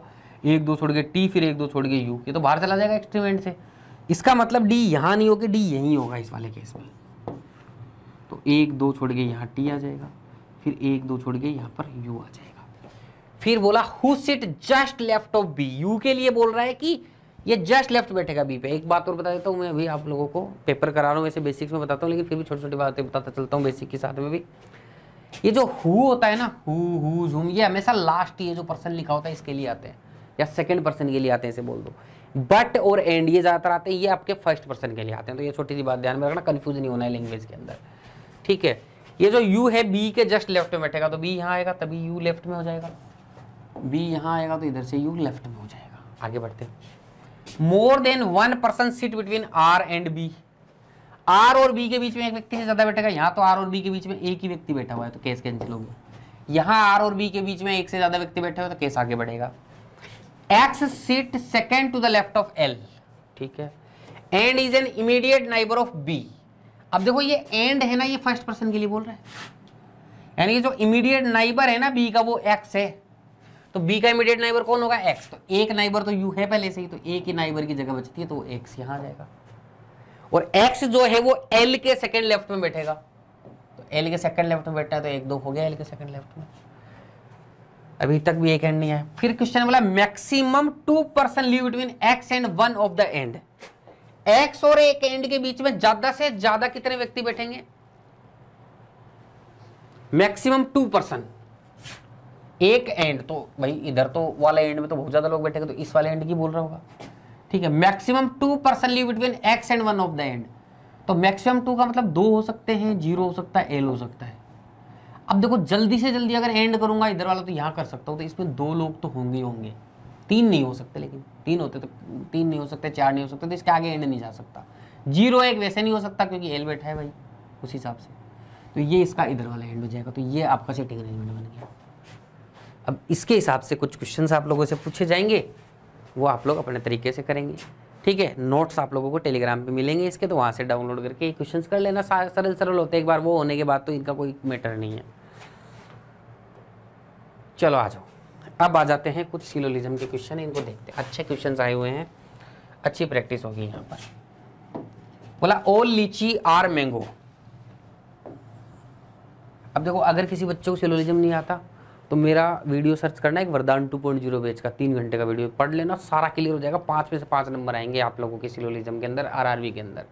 एक दो छोड़ के टी फिर एक दो छोड़ के यू ये तो बाहर चला जाएगा एक्सट्रीमेंट से इसका मतलब डी यहाँ नहीं होगा डी यहीं होगा इस वाले केस में तो एक दो छोड़ के यहाँ टी आ जाएगा फिर एक दो छोड़ के यहाँ पर यू आ जाएगा फिर बोला who sit just left of B U के लिए बोल रहा है कि ये जस्ट लेफ्ट बैठेगा बी पे एक बात और बता देता हूँ मैं अभी आप लोगों को पेपर करा रहा हूँ वैसे बेसिक्स में बताता हूँ लेकिन फिर भी छोटी छोटी बातें बताता चलता हूँ बेसिक के साथ में भी ये जो हु होता है ना हु हु ये हमेशा लास्ट ये जो पर्सन लिखा होता है इसके लिए आते हैं या सेकेंड पर्सन के लिए आते हैं इसे बोल दो बट और एंड ये ज़्यादातर आते हैं ये आपके फर्स्ट पर्सन के लिए आते हैं तो ये छोटी सी बात ध्यान में रखना कन्फ्यूज नहीं होना है लैंग्वेज के अंदर ठीक है ये जो U है B के जस्ट लेफ्ट में बैठेगा तो B यहाँ आएगा तभी U लेफ्ट में हो जाएगा B यहाँ आएगा तो इधर से U लेफ्ट में हो जाएगा आगे बढ़ते हैं more than one person seat between R and B R और B के बीच में एक व्यक्ति से ज्यादा बैठेगा यहाँ तो R और B के बीच में एक ही व्यक्ति बैठा हुआ है तो केस कैंसिल हो गया यहाँ आर और बी के बीच में एक से ज्यादा व्यक्ति बैठे हुए तो केस आगे बढ़ेगा X seat second to the left of L ठीक है and is an immediate neighbour of B अब देखो ये एंड है ना ये फर्स्ट पर्सन के लिए बोल रहा है यानी जो इमीडिएट नाइबर है ना बी का वो एक्स है तो बी का इमीडिएट नाइबर कौन होगा एक्स तो एक नाइबर तो यू है पहले से ही तो एक ही नाइबर की जगह बचती है तो एक्स यहां आ जाएगा और एक्स जो है वो एल के सेकेंड लेफ्ट में बैठेगा तो एल के सेकेंड लेफ्ट में बैठा है तो एक दो हो गया एल के सेकेंड लेफ्ट में अभी तक भी एक एंड नहीं है फिर क्वेश्चन बोला maximum two person live between X and one of the and X और एक एंड के बीच में ज्यादा से ज्यादा कितने व्यक्ति बैठेंगे मैक्सिमम टू पर्सन एक एंड तो भाई इधर तो वाले एंड में तो बहुत ज्यादा लोग बैठेंगे तो इस वाले एंड की बोल रहा होगा ठीक है maximum two person live between X and one of the end तो मैक्सिमम टू का मतलब दो हो सकते हैं जीरो हो सकता है एल हो सकता है अब देखो जल्दी से जल्दी अगर एंड करूंगा इधर वाला तो यहां कर सकता हूं तो इसमें दो लोग तो होंगे होंगे तीन नहीं हो सकते लेकिन तीन होते तो तीन नहीं हो सकते चार नहीं हो सकते तो इसके आगे एंड नहीं जा सकता जीरो एक वैसे नहीं हो सकता क्योंकि एल बैठा है भाई उस हिसाब से तो ये इसका इधर वाला एंड हो जाएगा तो ये आपका सेटिंग अरेंजमेंट बन गया अब इसके हिसाब से कुछ क्वेश्चन आप लोगों से पूछे जाएंगे वो आप लोग अपने तरीके से करेंगे ठीक है नोट्स आप लोगों को टेलीग्राम पे मिलेंगे इसके तो वहाँ से डाउनलोड करके क्वेश्चंस कर लेना सरल सरल होते हैं एक बार वो होने के बाद तो इनका कोई मैटर नहीं है चलो आ जाओ अब आ जाते हैं कुछ सिलोलिज्म के क्वेश्चन इनको देखते हैं अच्छे क्वेश्चन आए हुए हैं अच्छी प्रैक्टिस होगी यहाँ पर बोला ओ लीची आर मैंगो अब देखो अगर किसी बच्चे को सिलोलिज्म नहीं आता तो मेरा वीडियो सर्च करना एक वरदान टू पॉइंट जीरो बेच का तीन घंटे का वीडियो पढ़ लेना सारा क्लियर हो जाएगा पाँच में से पाँच नंबर आएंगे आप लोगों के सिलोलिज्म के अंदर आरआरबी के अंदर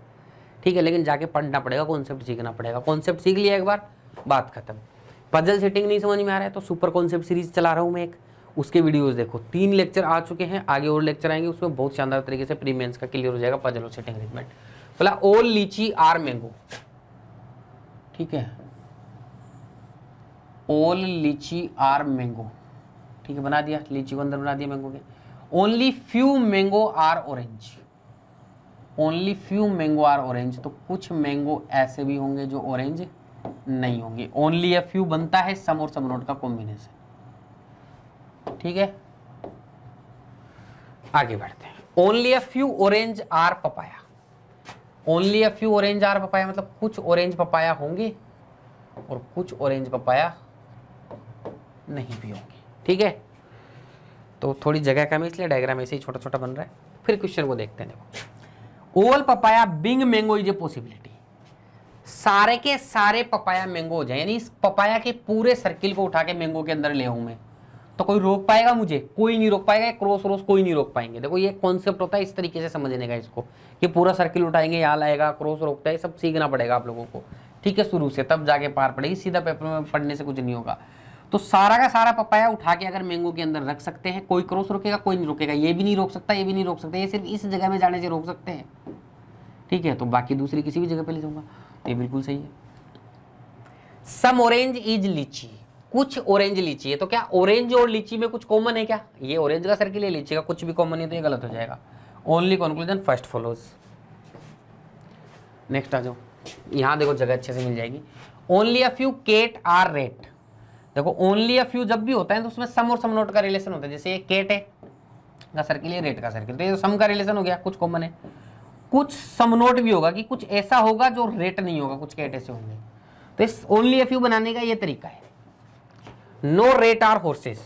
ठीक है लेकिन जाके पढ़ना पड़ेगा कॉन्सेप्ट सीखना पड़ेगा कॉन्सेप्ट सीख लिया एक बार बात खत्म पजल सेटिंग नहीं समझ में आ रहा है तो सुपर कॉन्सेप्ट सीरीज चला रहा हूँ मैं एक उसके वीडियोस देखो तीन लेक्चर आ चुके हैं आगे और लेक्चर आएंगे उसमें बहुत शानदार तरीके से प्रीमियंस का क्लियर हो जाएगा पजल और सेटिंग अरेंजमेंट बोला ओल लीची आर मैंगो ठीक है ओल लीची आर मैंगो ठीक है बना दिया लीची को अंदर बना दिया मैंगो के only few mango are orange only few mango are orange तो कुछ मैंगो ऐसे भी होंगे जो ऑरेंज नहीं होंगे ओनली ए फ्यू बनता है सम और सम नोट का कॉम्बिनेशन ठीक है आगे बढ़ते हैं only a few orange are papaya only a few orange are papaya मतलब कुछ ऑरेंज पपाया होंगे और कुछ ऑरेंज पपाया नहीं भी होंगे ठीक है तो थोड़ी जगह कम है इसलिए डायग्राम ऐसे ही छोटा छोटा बन रहा है फिर क्वेश्चन को देखते हैं देखो all papaya being mango is a possibility सारे के सारे पपाया मैंगो हो जाए यानी इस पपाया के पूरे सर्किल को उठा के मैंगो के अंदर ले हूँ मैं तो कोई रोक पाएगा मुझे कोई नहीं रोक पाएगा क्रॉस रोस कोई नहीं रोक पाएंगे देखो ये कॉन्सेप्ट होता है इस तरीके से समझने का इसको कि पूरा सर्किल उठाएंगे यहाँ लाएगा क्रॉस रोकता है सब सीखना पड़ेगा आप लोगों को ठीक है शुरू से तब जाके पार पड़ेगी सीधा पेपर में पढ़ने से कुछ नहीं होगा तो सारा का सारा पपाया उठा के अगर मैंगो के अंदर रख सकते हैं कोई क्रॉस रोकेगा कोई नहीं रोकेगा ये भी नहीं रोक सकता ये भी नहीं रोक सकता ये सिर्फ इस जगह में जाने से रोक सकते हैं ठीक है तो बाकी दूसरी किसी भी जगह पे ले जाऊंगा तो ये बिल्कुल सही है सम ऑरेंज इज लीची कुछ ऑरेंज लीची है तो क्या ऑरेंज और लीची में कुछ कॉमन है क्या ये ऑरेंज का के लिए लीची का कुछ भी कॉमन नहीं तो ये गलत हो जाएगा only conclusion first follows next आ जाओ यहां देखो जगह अच्छे से मिल जाएगी only a few cat are rat देखो ओनली अ फ्यू जब भी होता है तो उसमें सम और सम नोट का रिलेशन होता है जैसे ये केट है का सर्किल लिए रेट का लिए तो ये सम का रिलेशन हो गया कुछ कॉमन है कुछ सम नोट भी होगा कि कुछ ऐसा होगा जो रेट नहीं होगा कुछ केट ऐसे होंगे तो इस ओनली अ फ्यू बनाने का ये तरीका है no rat are horses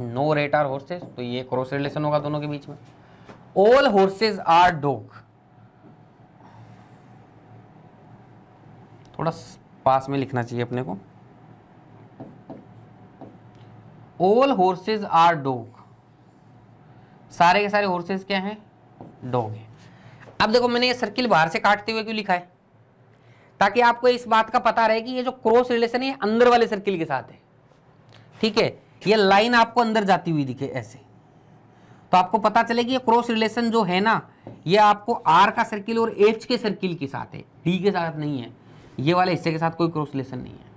no rat are horses तो ये क्रॉस रिलेशन होगा दोनों के बीच में ऑल होर्सेज आर डोग थोड़ा पास में लिखना चाहिए अपने को ऑल होर्सेज आर डोग सारे के सारे होर्सेज क्या हैं डोग है अब देखो मैंने ये सर्किल बाहर से काटते हुए क्यों लिखा है ताकि आपको इस बात का पता रहे कि ये जो क्रॉस रिलेशन है अंदर वाले सर्किल के साथ है ठीक है ये लाइन आपको अंदर जाती हुई दिखे ऐसे तो आपको पता चले कि ये क्रॉस रिलेशन जो है ना ये आपको आर का सर्किल और एच के सर्किल के साथ है डी के साथ नहीं है ये वाले हिस्से के साथ कोई क्रॉस रिलेशन नहीं है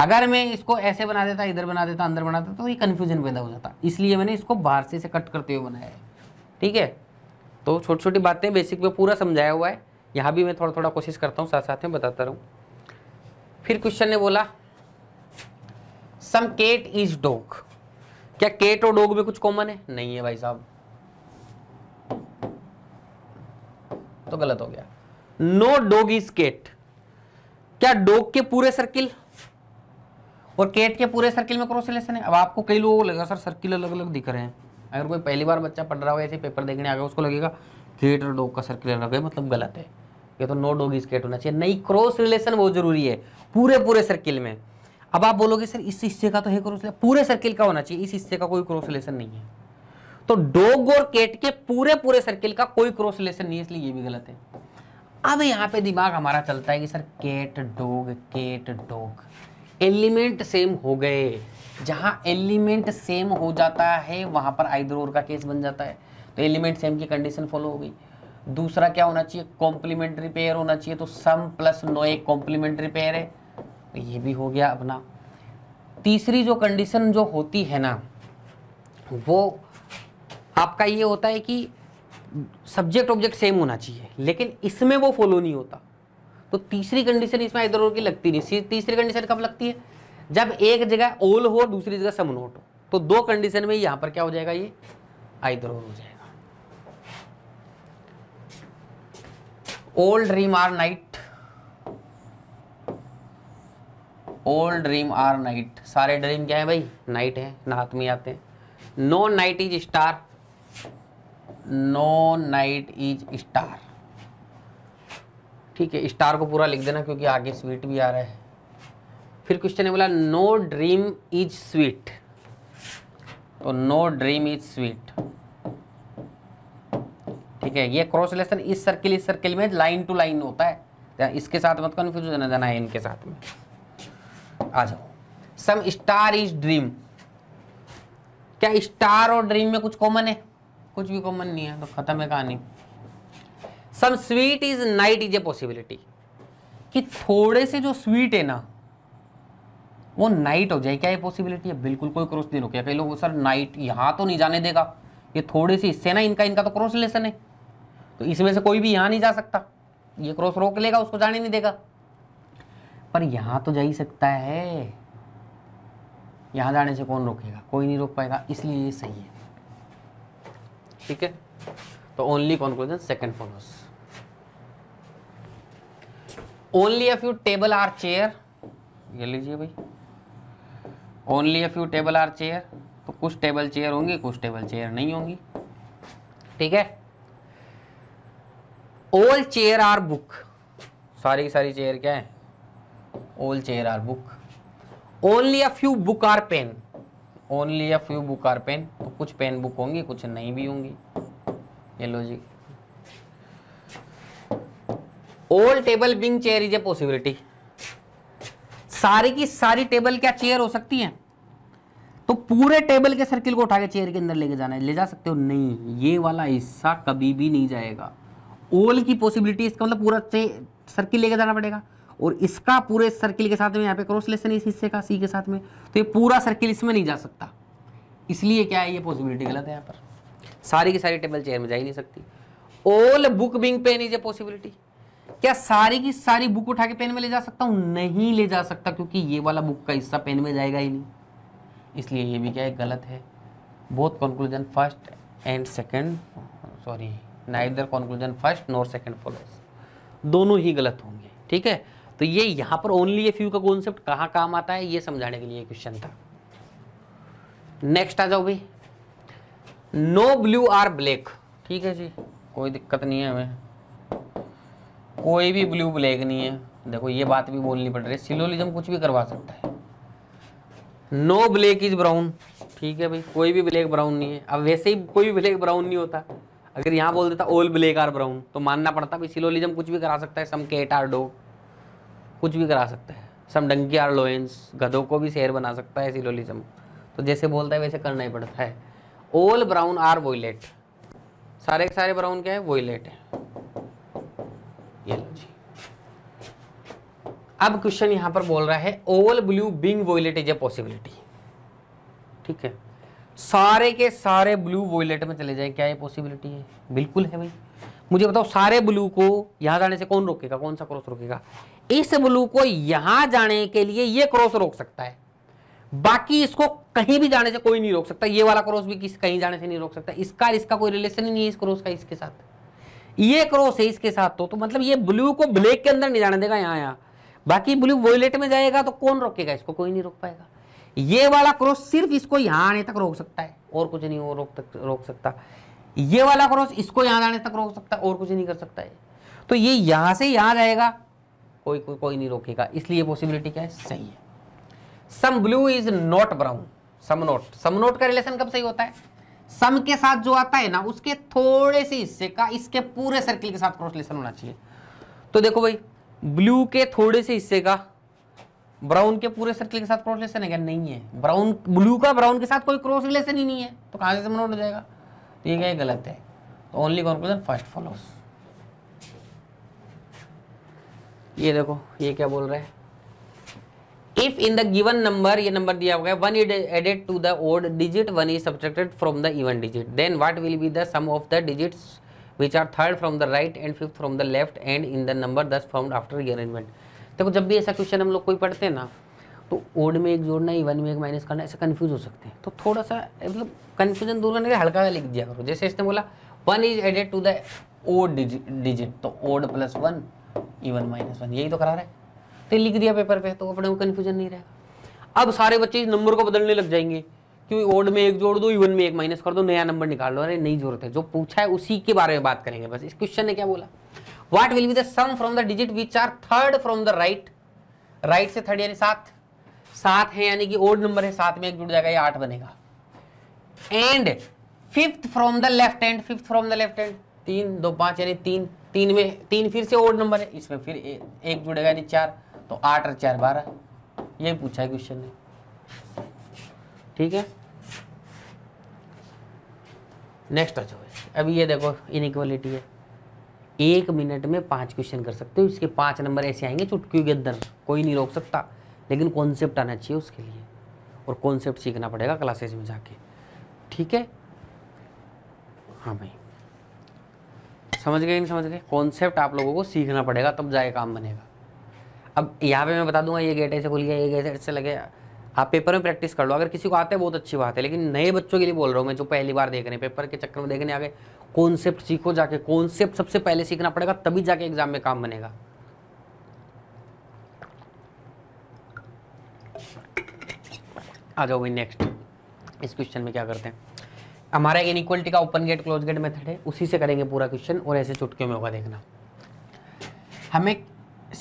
अगर मैं इसको ऐसे बना देता इधर बना देता अंदर बना देता तो ये कन्फ्यूजन पैदा हो जाता इसलिए मैंने इसको बाहर से इसे कट करते हुए बनाया है ठीक है तो छोटी छोटी बातें बेसिक में पूरा समझाया हुआ है यहाँ भी मैं थोड़ा थोड़ा कोशिश करता हूँ साथ साथ में बताता रहूँ फिर क्वेश्चन ने बोला सम केट इज डोग क्या केट और डोग में कुछ कॉमन है नहीं है भाई साहब तो गलत हो गया नो डोग इज केट क्या डोग के पूरे सर्किल और केट के पूरे सर्किल में क्रॉस रिलेशन है अब आपको कई लोगों को लगेगा सर सर्किल अलग अलग दिख रहे हैं अगर कोई पहली बार बच्चा पढ़ रहा हो ऐसे पेपर देखने आ गया उसको लगेगा केट और डोग का सर्किल अलग है मतलब गलत है ये तो नोड होगी स्केट होना चाहिए नई क्रॉस रिलेशन बहुत जरूरी है पूरे पूरे सर्किल में अब आप बोलोगे सर इस हिस्से का तो है क्रॉस पूरे सर्किल का होना चाहिए इस हिस्से का कोई क्रॉस रिलेशन नहीं है तो डोग और केट के पूरे पूरे सर्किल का कोई क्रॉस रिलेशन नहीं है इसलिए ये भी गलत है अब यहाँ पे दिमाग हमारा चलता है कि sir cat dog cat dog element same हो गए जहाँ एलिमेंट सेम हो जाता है वहाँ पर आइदर और का केस बन जाता है तो एलिमेंट सेम की कंडीशन फॉलो हो गई दूसरा क्या होना चाहिए कॉम्प्लीमेंट्री पेयर होना चाहिए तो सम प्लस नो एक कॉम्प्लीमेंट्री पेयर है तो ये भी हो गया अपना तीसरी जो कंडीशन जो होती है ना वो आपका ये होता है कि सब्जेक्ट ऑब्जेक्ट सेम होना चाहिए लेकिन इसमें वो फॉलो नहीं होता तो तीसरी कंडीशन इसमें इधर उधर की लगती नहीं तीसरी कंडीशन कब लगती है जब एक जगह ओल हो दूसरी जगह सम नोट हो तो दो कंडीशन में यहां पर क्या हो जाएगा ये आइदर हो जाएगा old dream are night old dream are night सारे ड्रीम क्या है भाई नाइट है नात में आते हैं no night is star no night is star ठीक है स्टार को पूरा लिख देना क्योंकि आगे स्वीट भी आ रहा है फिर क्वेश्चन है बोला नो ड्रीम इज स्वीट तो नो ड्रीम इज स्वीट ठीक है ये क्रॉस रिलेशन इस सर्किल इस सर्किल में लाइन टू लाइन होता है इसके साथ मत कन्फ्यूज होना जाना है इनके साथ में आ जाओ सम स्टार इज ड्रीम क्या स्टार और ड्रीम में कुछ कॉमन है कुछ भी कॉमन नहीं है तो खत्म है कहानी some sweet is night is a possibility कि थोड़े से जो स्वीट है ना वो नाइट हो जाए क्या ये पॉसिबिलिटी है बिल्कुल कोई क्रॉस नहीं रोकिया कई लोग सर नाइट यहां तो नहीं जाने देगा ये थोड़े से हिस्से ना इनका इनका तो क्रॉस रिलेशन है तो इसमें से कोई भी यहां नहीं जा सकता ये क्रॉस रोक लेगा उसको जाने नहीं देगा पर यहां तो जा ही सकता है यहां जाने से कौन रोकेगा कोई नहीं रोक पाएगा इसलिए ये सही है ठीक है तो only conclusion second follows only a few table are chair ये लीजिए भाई only a few table are chair तो कुछ टेबल चेयर होंगी कुछ टेबल चेयर नहीं होंगी ठीक है ऑल चेयर आर बुक सारी की सारी चेयर क्या है all chair are book only a few book are pen only a few book are pen तो कुछ पेन बुक होंगी कुछ नहीं भी होंगी ये जी all table being chair is a possibility सारी की सारी टेबल क्या चेयर हो सकती है तो पूरे टेबल के सर्किल को उठा के चेयर के अंदर लेके जाना है ले जा सकते हो नहीं ये वाला हिस्सा कभी भी नहीं जाएगा ओल की पॉसिबिलिटी इसका मतलब पूरा सर्किल लेके जाना पड़ेगा और इसका पूरे सर्किल के साथ में यहाँ पे क्रॉस लेसन इस हिस्से का सी के साथ में तो ये पूरा सर्किल इसमें नहीं जा सकता इसलिए क्या है ये पॉसिबिलिटी गलत है यहाँ पर सारी की सारी टेबल चेयर में जा ही नहीं सकती all book being pen is a possibility क्या सारी की सारी बुक उठा के पेन में ले जा सकता हूँ नहीं ले जा सकता क्योंकि ये वाला बुक का हिस्सा पेन में जाएगा ही नहीं इसलिए ये भी क्या है गलत है बहुत conclusion first and second sorry neither conclusion first nor second follows दोनों ही गलत होंगे ठीक है तो ये यहाँ पर ओनली ए फ्यू का कॉन्सेप्ट कहाँ काम आता है ये समझाने के लिए क्वेश्चन था नेक्स्ट आ जाओ भाई नो ब्लू आर ब्लैक ठीक है जी कोई दिक्कत नहीं है हमें कोई भी ब्लू ब्लैक नहीं है देखो ये बात भी बोलनी पड़ रही है सिलोलिज्म कुछ भी करवा सकता है नो ब्लैक इज ब्राउन ठीक है भाई कोई भी ब्लैक ब्राउन नहीं है अब वैसे ही कोई भी ब्लैक ब्राउन नहीं होता अगर यहाँ बोल देता ओल ब्लैक आर ब्राउन तो मानना पड़ता भी सिलोलिज्म कुछ भी करा सकता है सम केट आर डो कुछ भी करा सकता है सम डंकी आर लोयंस गधों को भी शेर बना सकता है सिलोलिज्म तो जैसे बोलता है वैसे करना ही पड़ता है ओल ब्राउन आर वोलेट सारे के सारे ब्राउन क्या है वोलेट है ये अब क्वेश्चन यहाँ पर बोल रहा है all blue being violet is a possibility ठीक है सारे के सारे ब्लू वॉयलेट में चले जाएं क्या ये पॉसिबिलिटी है बिल्कुल है भाई मुझे बताओ सारे ब्लू को यहाँ जाने से कौन रोकेगा कौन सा क्रॉस रोकेगा इस ब्लू को यहाँ जाने के लिए ये क्रॉस रोक सकता है बाकी इसको कहीं भी जाने से कोई नहीं रोक सकता ये वाला क्रॉस भी किस कहीं जाने से नहीं रोक सकता इसका इसका कोई रिलेशन ही नहीं है इस क्रॉस का इसके साथ ये क्रॉस है इसके साथ तो, तो मतलब ये ब्लू को ब्लैक के अंदर नहीं जाने देगा यहाँ यहाँ बाकी ब्लू वॉयलेट में जाएगा तो कौन रोकेगा इसको कोई नहीं रोक पाएगा ये वाला क्रॉस सिर्फ इसको यहां आने तक रोक सकता है और कुछ नहीं वो रोक तक रोक सकता ये वाला क्रॉस इसको यहां आने तक रोक सकता है और कुछ नहीं कर सकता है तो ये यहां से यहां जाएगा कोई को, कोई नहीं रोकेगा इसलिए पॉसिबिलिटी क्या है सही है some blue is not brown some not some not का रिलेशन कब सही होता है सम के साथ जो आता है ना उसके थोड़े से हिस्से का इसके पूरे सर्किल के साथ क्रॉस रिलेशन होना चाहिए तो देखो भाई ब्लू के थोड़े से हिस्से का ब्राउन के पूरे सर्किल के साथ क्रॉस रिलेशन है क्या नहीं है ब्राउन ब्लू का ब्राउन के साथ कोई क्रॉस रिलेशन ही नहीं है तो कहाँ से मनोट हो जाएगा तो ये क्या गलत है तो ओनली कॉन्क्लूजन फर्स्ट फॉलोस ये देखो ये क्या बोल रहे हैं if in the given number ये नंबर दिया हुआ है one is added to the odd digit one is subtracted from the even digit then what will be the sum of the digits which are third from the right end fifth from the left end in the number thus formed after rearrangement देखो जब भी ऐसा question हम लोग कोई पढ़ते हैं ना तो ओड में एक जोड़ना इवन में एक माइनस करना ऐसे कन्फ्यूज हो सकते हैं तो थोड़ा सा मतलब कन्फ्यूजन दूर करने के लिए हल्का लिख दिया करो जैसे इसने बोला one is added to the odd digit तो odd plus one even minus one यही तो करा रहा है तो लिख दिया पेपर पे तो अपने को कन्फ्यूजन नहीं रहेगा अब सारे बच्चे इस नंबर को बदलने लग जाएंगे कि ओड में एक जोड़ दो इवन में एक माइनस कर दो नया नंबर निकाल लो अरे नहीं जरूरत है जो पूछा है उसी के बारे में बात करेंगे बस इस क्वेश्चन ने क्या बोला what will be the sum from the digit which are third from the right right से थर्ड यानी सात सात है यानी कि ओल्ड नंबर है सात में एक जुड़ जाएगा ये आठ बनेगा and fifth from the left end fifth from the left end तीन दो पांच यानी तीन तीन में तीन फिर से ओल्ड नंबर है इसमें फिर ए, एक जुड़ेगा यानी चार तो आठ और चार बारह ये पूछा है क्वेश्चन ने ठीक है नेक्स्ट अच्छा अभी ये देखो इनइक्वलिटी है एक मिनट में पाँच क्वेश्चन कर सकते हो इसके पाँच नंबर ऐसे आएंगे चुटकी अंदर कोई नहीं रोक सकता लेकिन कॉन्सेप्ट आना चाहिए उसके लिए और कॉन्सेप्ट सीखना पड़ेगा क्लासेज में जाके ठीक है हाँ भाई समझ गए नहीं समझ गए कॉन्सेप्ट आप लोगों को सीखना पड़ेगा तब जाए काम बनेगा अब यहाँ पे मैं बता दूंगा ये गेट ऐसे खुल गया ये गेट ऐसे लगे आप पेपर में प्रैक्टिस कर लो अगर किसी को आता है बहुत अच्छी बात है लेकिन नए बच्चों के लिए बोल रहा हूँ मैं जो पहली बार देख रहे हैं पेपर के चक्कर में देखने आ गए कॉन्सेप्ट सीखो जाके कॉन्सेप्ट सबसे पहले सीखना पड़ेगा तभी जाके एग्जाम में काम बनेगा आ जाओ भाई नेक्स्ट इस क्वेश्चन में क्या करते हैं हमारा एक इक्वलिटी का open gate close gate method है उसी से करेंगे पूरा क्वेश्चन और ऐसे चुटकियों में होगा देखना हमें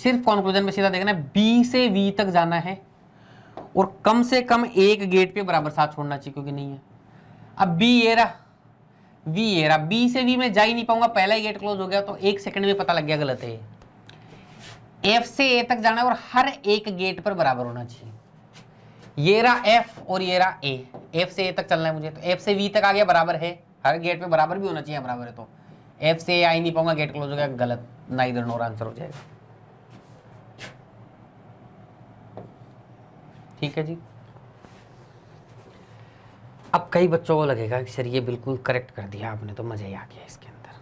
सिर्फ कॉन्क्लूजन में सीधा देखना है बी से वी तक जाना है और कम से कम एक गेट पे बराबर साथ छोड़ना चाहिए क्योंकि नहीं है अब बी ये रहा वी ये रहा बी से वी में जा ही नहीं पाऊंगा पहला ही गेट क्लोज हो गया तो एक सेकंड में पता लग गया गलत है एफ से ए तक जाना है और हर एक गेट पर बराबर होना चाहिए ये रहा एफ और ये रहा ए एफ से ए तक चलना है मुझे तो एफ से वी तक आ गया बराबर है हर गेट पे बराबर भी होना चाहिए बराबर है तो एफ से ए आई नहीं पाऊंगा गेट क्लोज हो गया गलत ना इधर नोर आंसर हो जाएगा ठीक है जी अब कई बच्चों को लगेगा कि सर ये बिल्कुल करेक्ट कर दिया आपने तो मज़ा ही आ गया इसके अंदर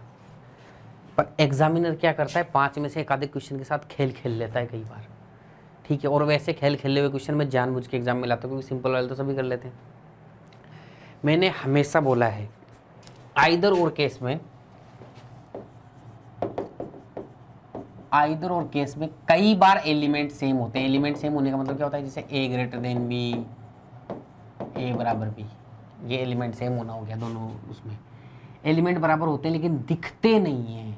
पर एग्जामिनर क्या करता है पांच में से एक आधे क्वेश्चन के साथ खेल खेल लेता है कई बार ठीक है और वैसे खेल खेले हुए क्वेश्चन में जानबूझ के एग्जाम में लाता हूँ क्योंकि सिंपल वाले तो सभी कर लेते हैं मैंने हमेशा बोला है आइदर और केस में आइदर और केस में कई बार एलिमेंट सेम होते हैं एलिमेंट सेम होने का मतलब क्या होता है जैसे A greater than B A बराबर बी ये एलिमेंट सेम होना हो गया दोनों उसमें एलिमेंट बराबर होते हैं लेकिन दिखते नहीं हैं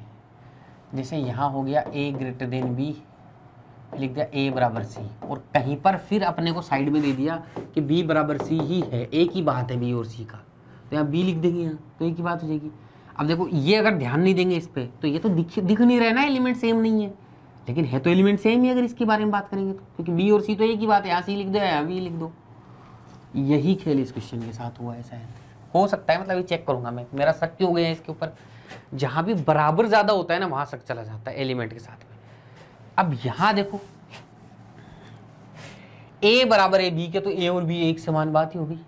जैसे यहाँ हो गया ए ग्रेटर देन बी लिख दिया ए बराबर सी और कहीं पर फिर अपने को साइड में दे दिया कि बी बराबर सी ही है एक ही बात है बी और सी का तो यहाँ बी लिख देंगे यहाँ तो एक ही बात हो जाएगी अब देखो ये अगर ध्यान नहीं देंगे इस पर तो ये तो दिख दिख नहीं रहा ना एलिमेंट सेम नहीं है लेकिन है तो एलिमेंट सेम ही अगर इसके बारे में बात करेंगे तो क्योंकि बी और सी तो एक ही बात है यहाँ सी लिख दो या यहाँ लिख दो यही खेल इस क्वेश्चन के साथ हुआ है शायद हो सकता है मतलब ये चेक करूँगा मैं मेरा शक क्यों गया है इसके ऊपर जहाँ भी बराबर ज़्यादा होता है ना वहाँ शक चला जाता है एलिमेंट के साथ में अब यहाँ देखो ए बराबर ए बी के तो ए और बी एक समान बात ही होगी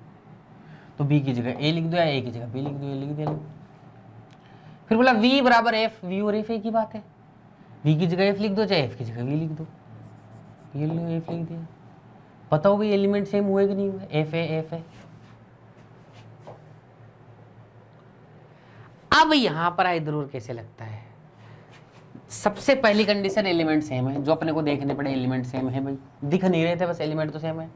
तो बी की जगह ए लिख दो या ए की जगह बी लिख दो ए लिख दिया फिर बोला वी बराबर एफ वी और एफ ए की बात है वी की जगह एफ लिख दो चाहे एफ की जगह वी लिख दो ये लो एफ लिख दिया पता होगा ये एलिमेंट सेम हुए कि नहीं हुए एफ है एफ है अब यहां पर आई जरूर कैसे लगता है सबसे पहली कंडीशन एलिमेंट सेम है जो अपने को देखने पड़े एलिमेंट सेम है भाई दिख नहीं रहे थे बस एलिमेंट तो सेम है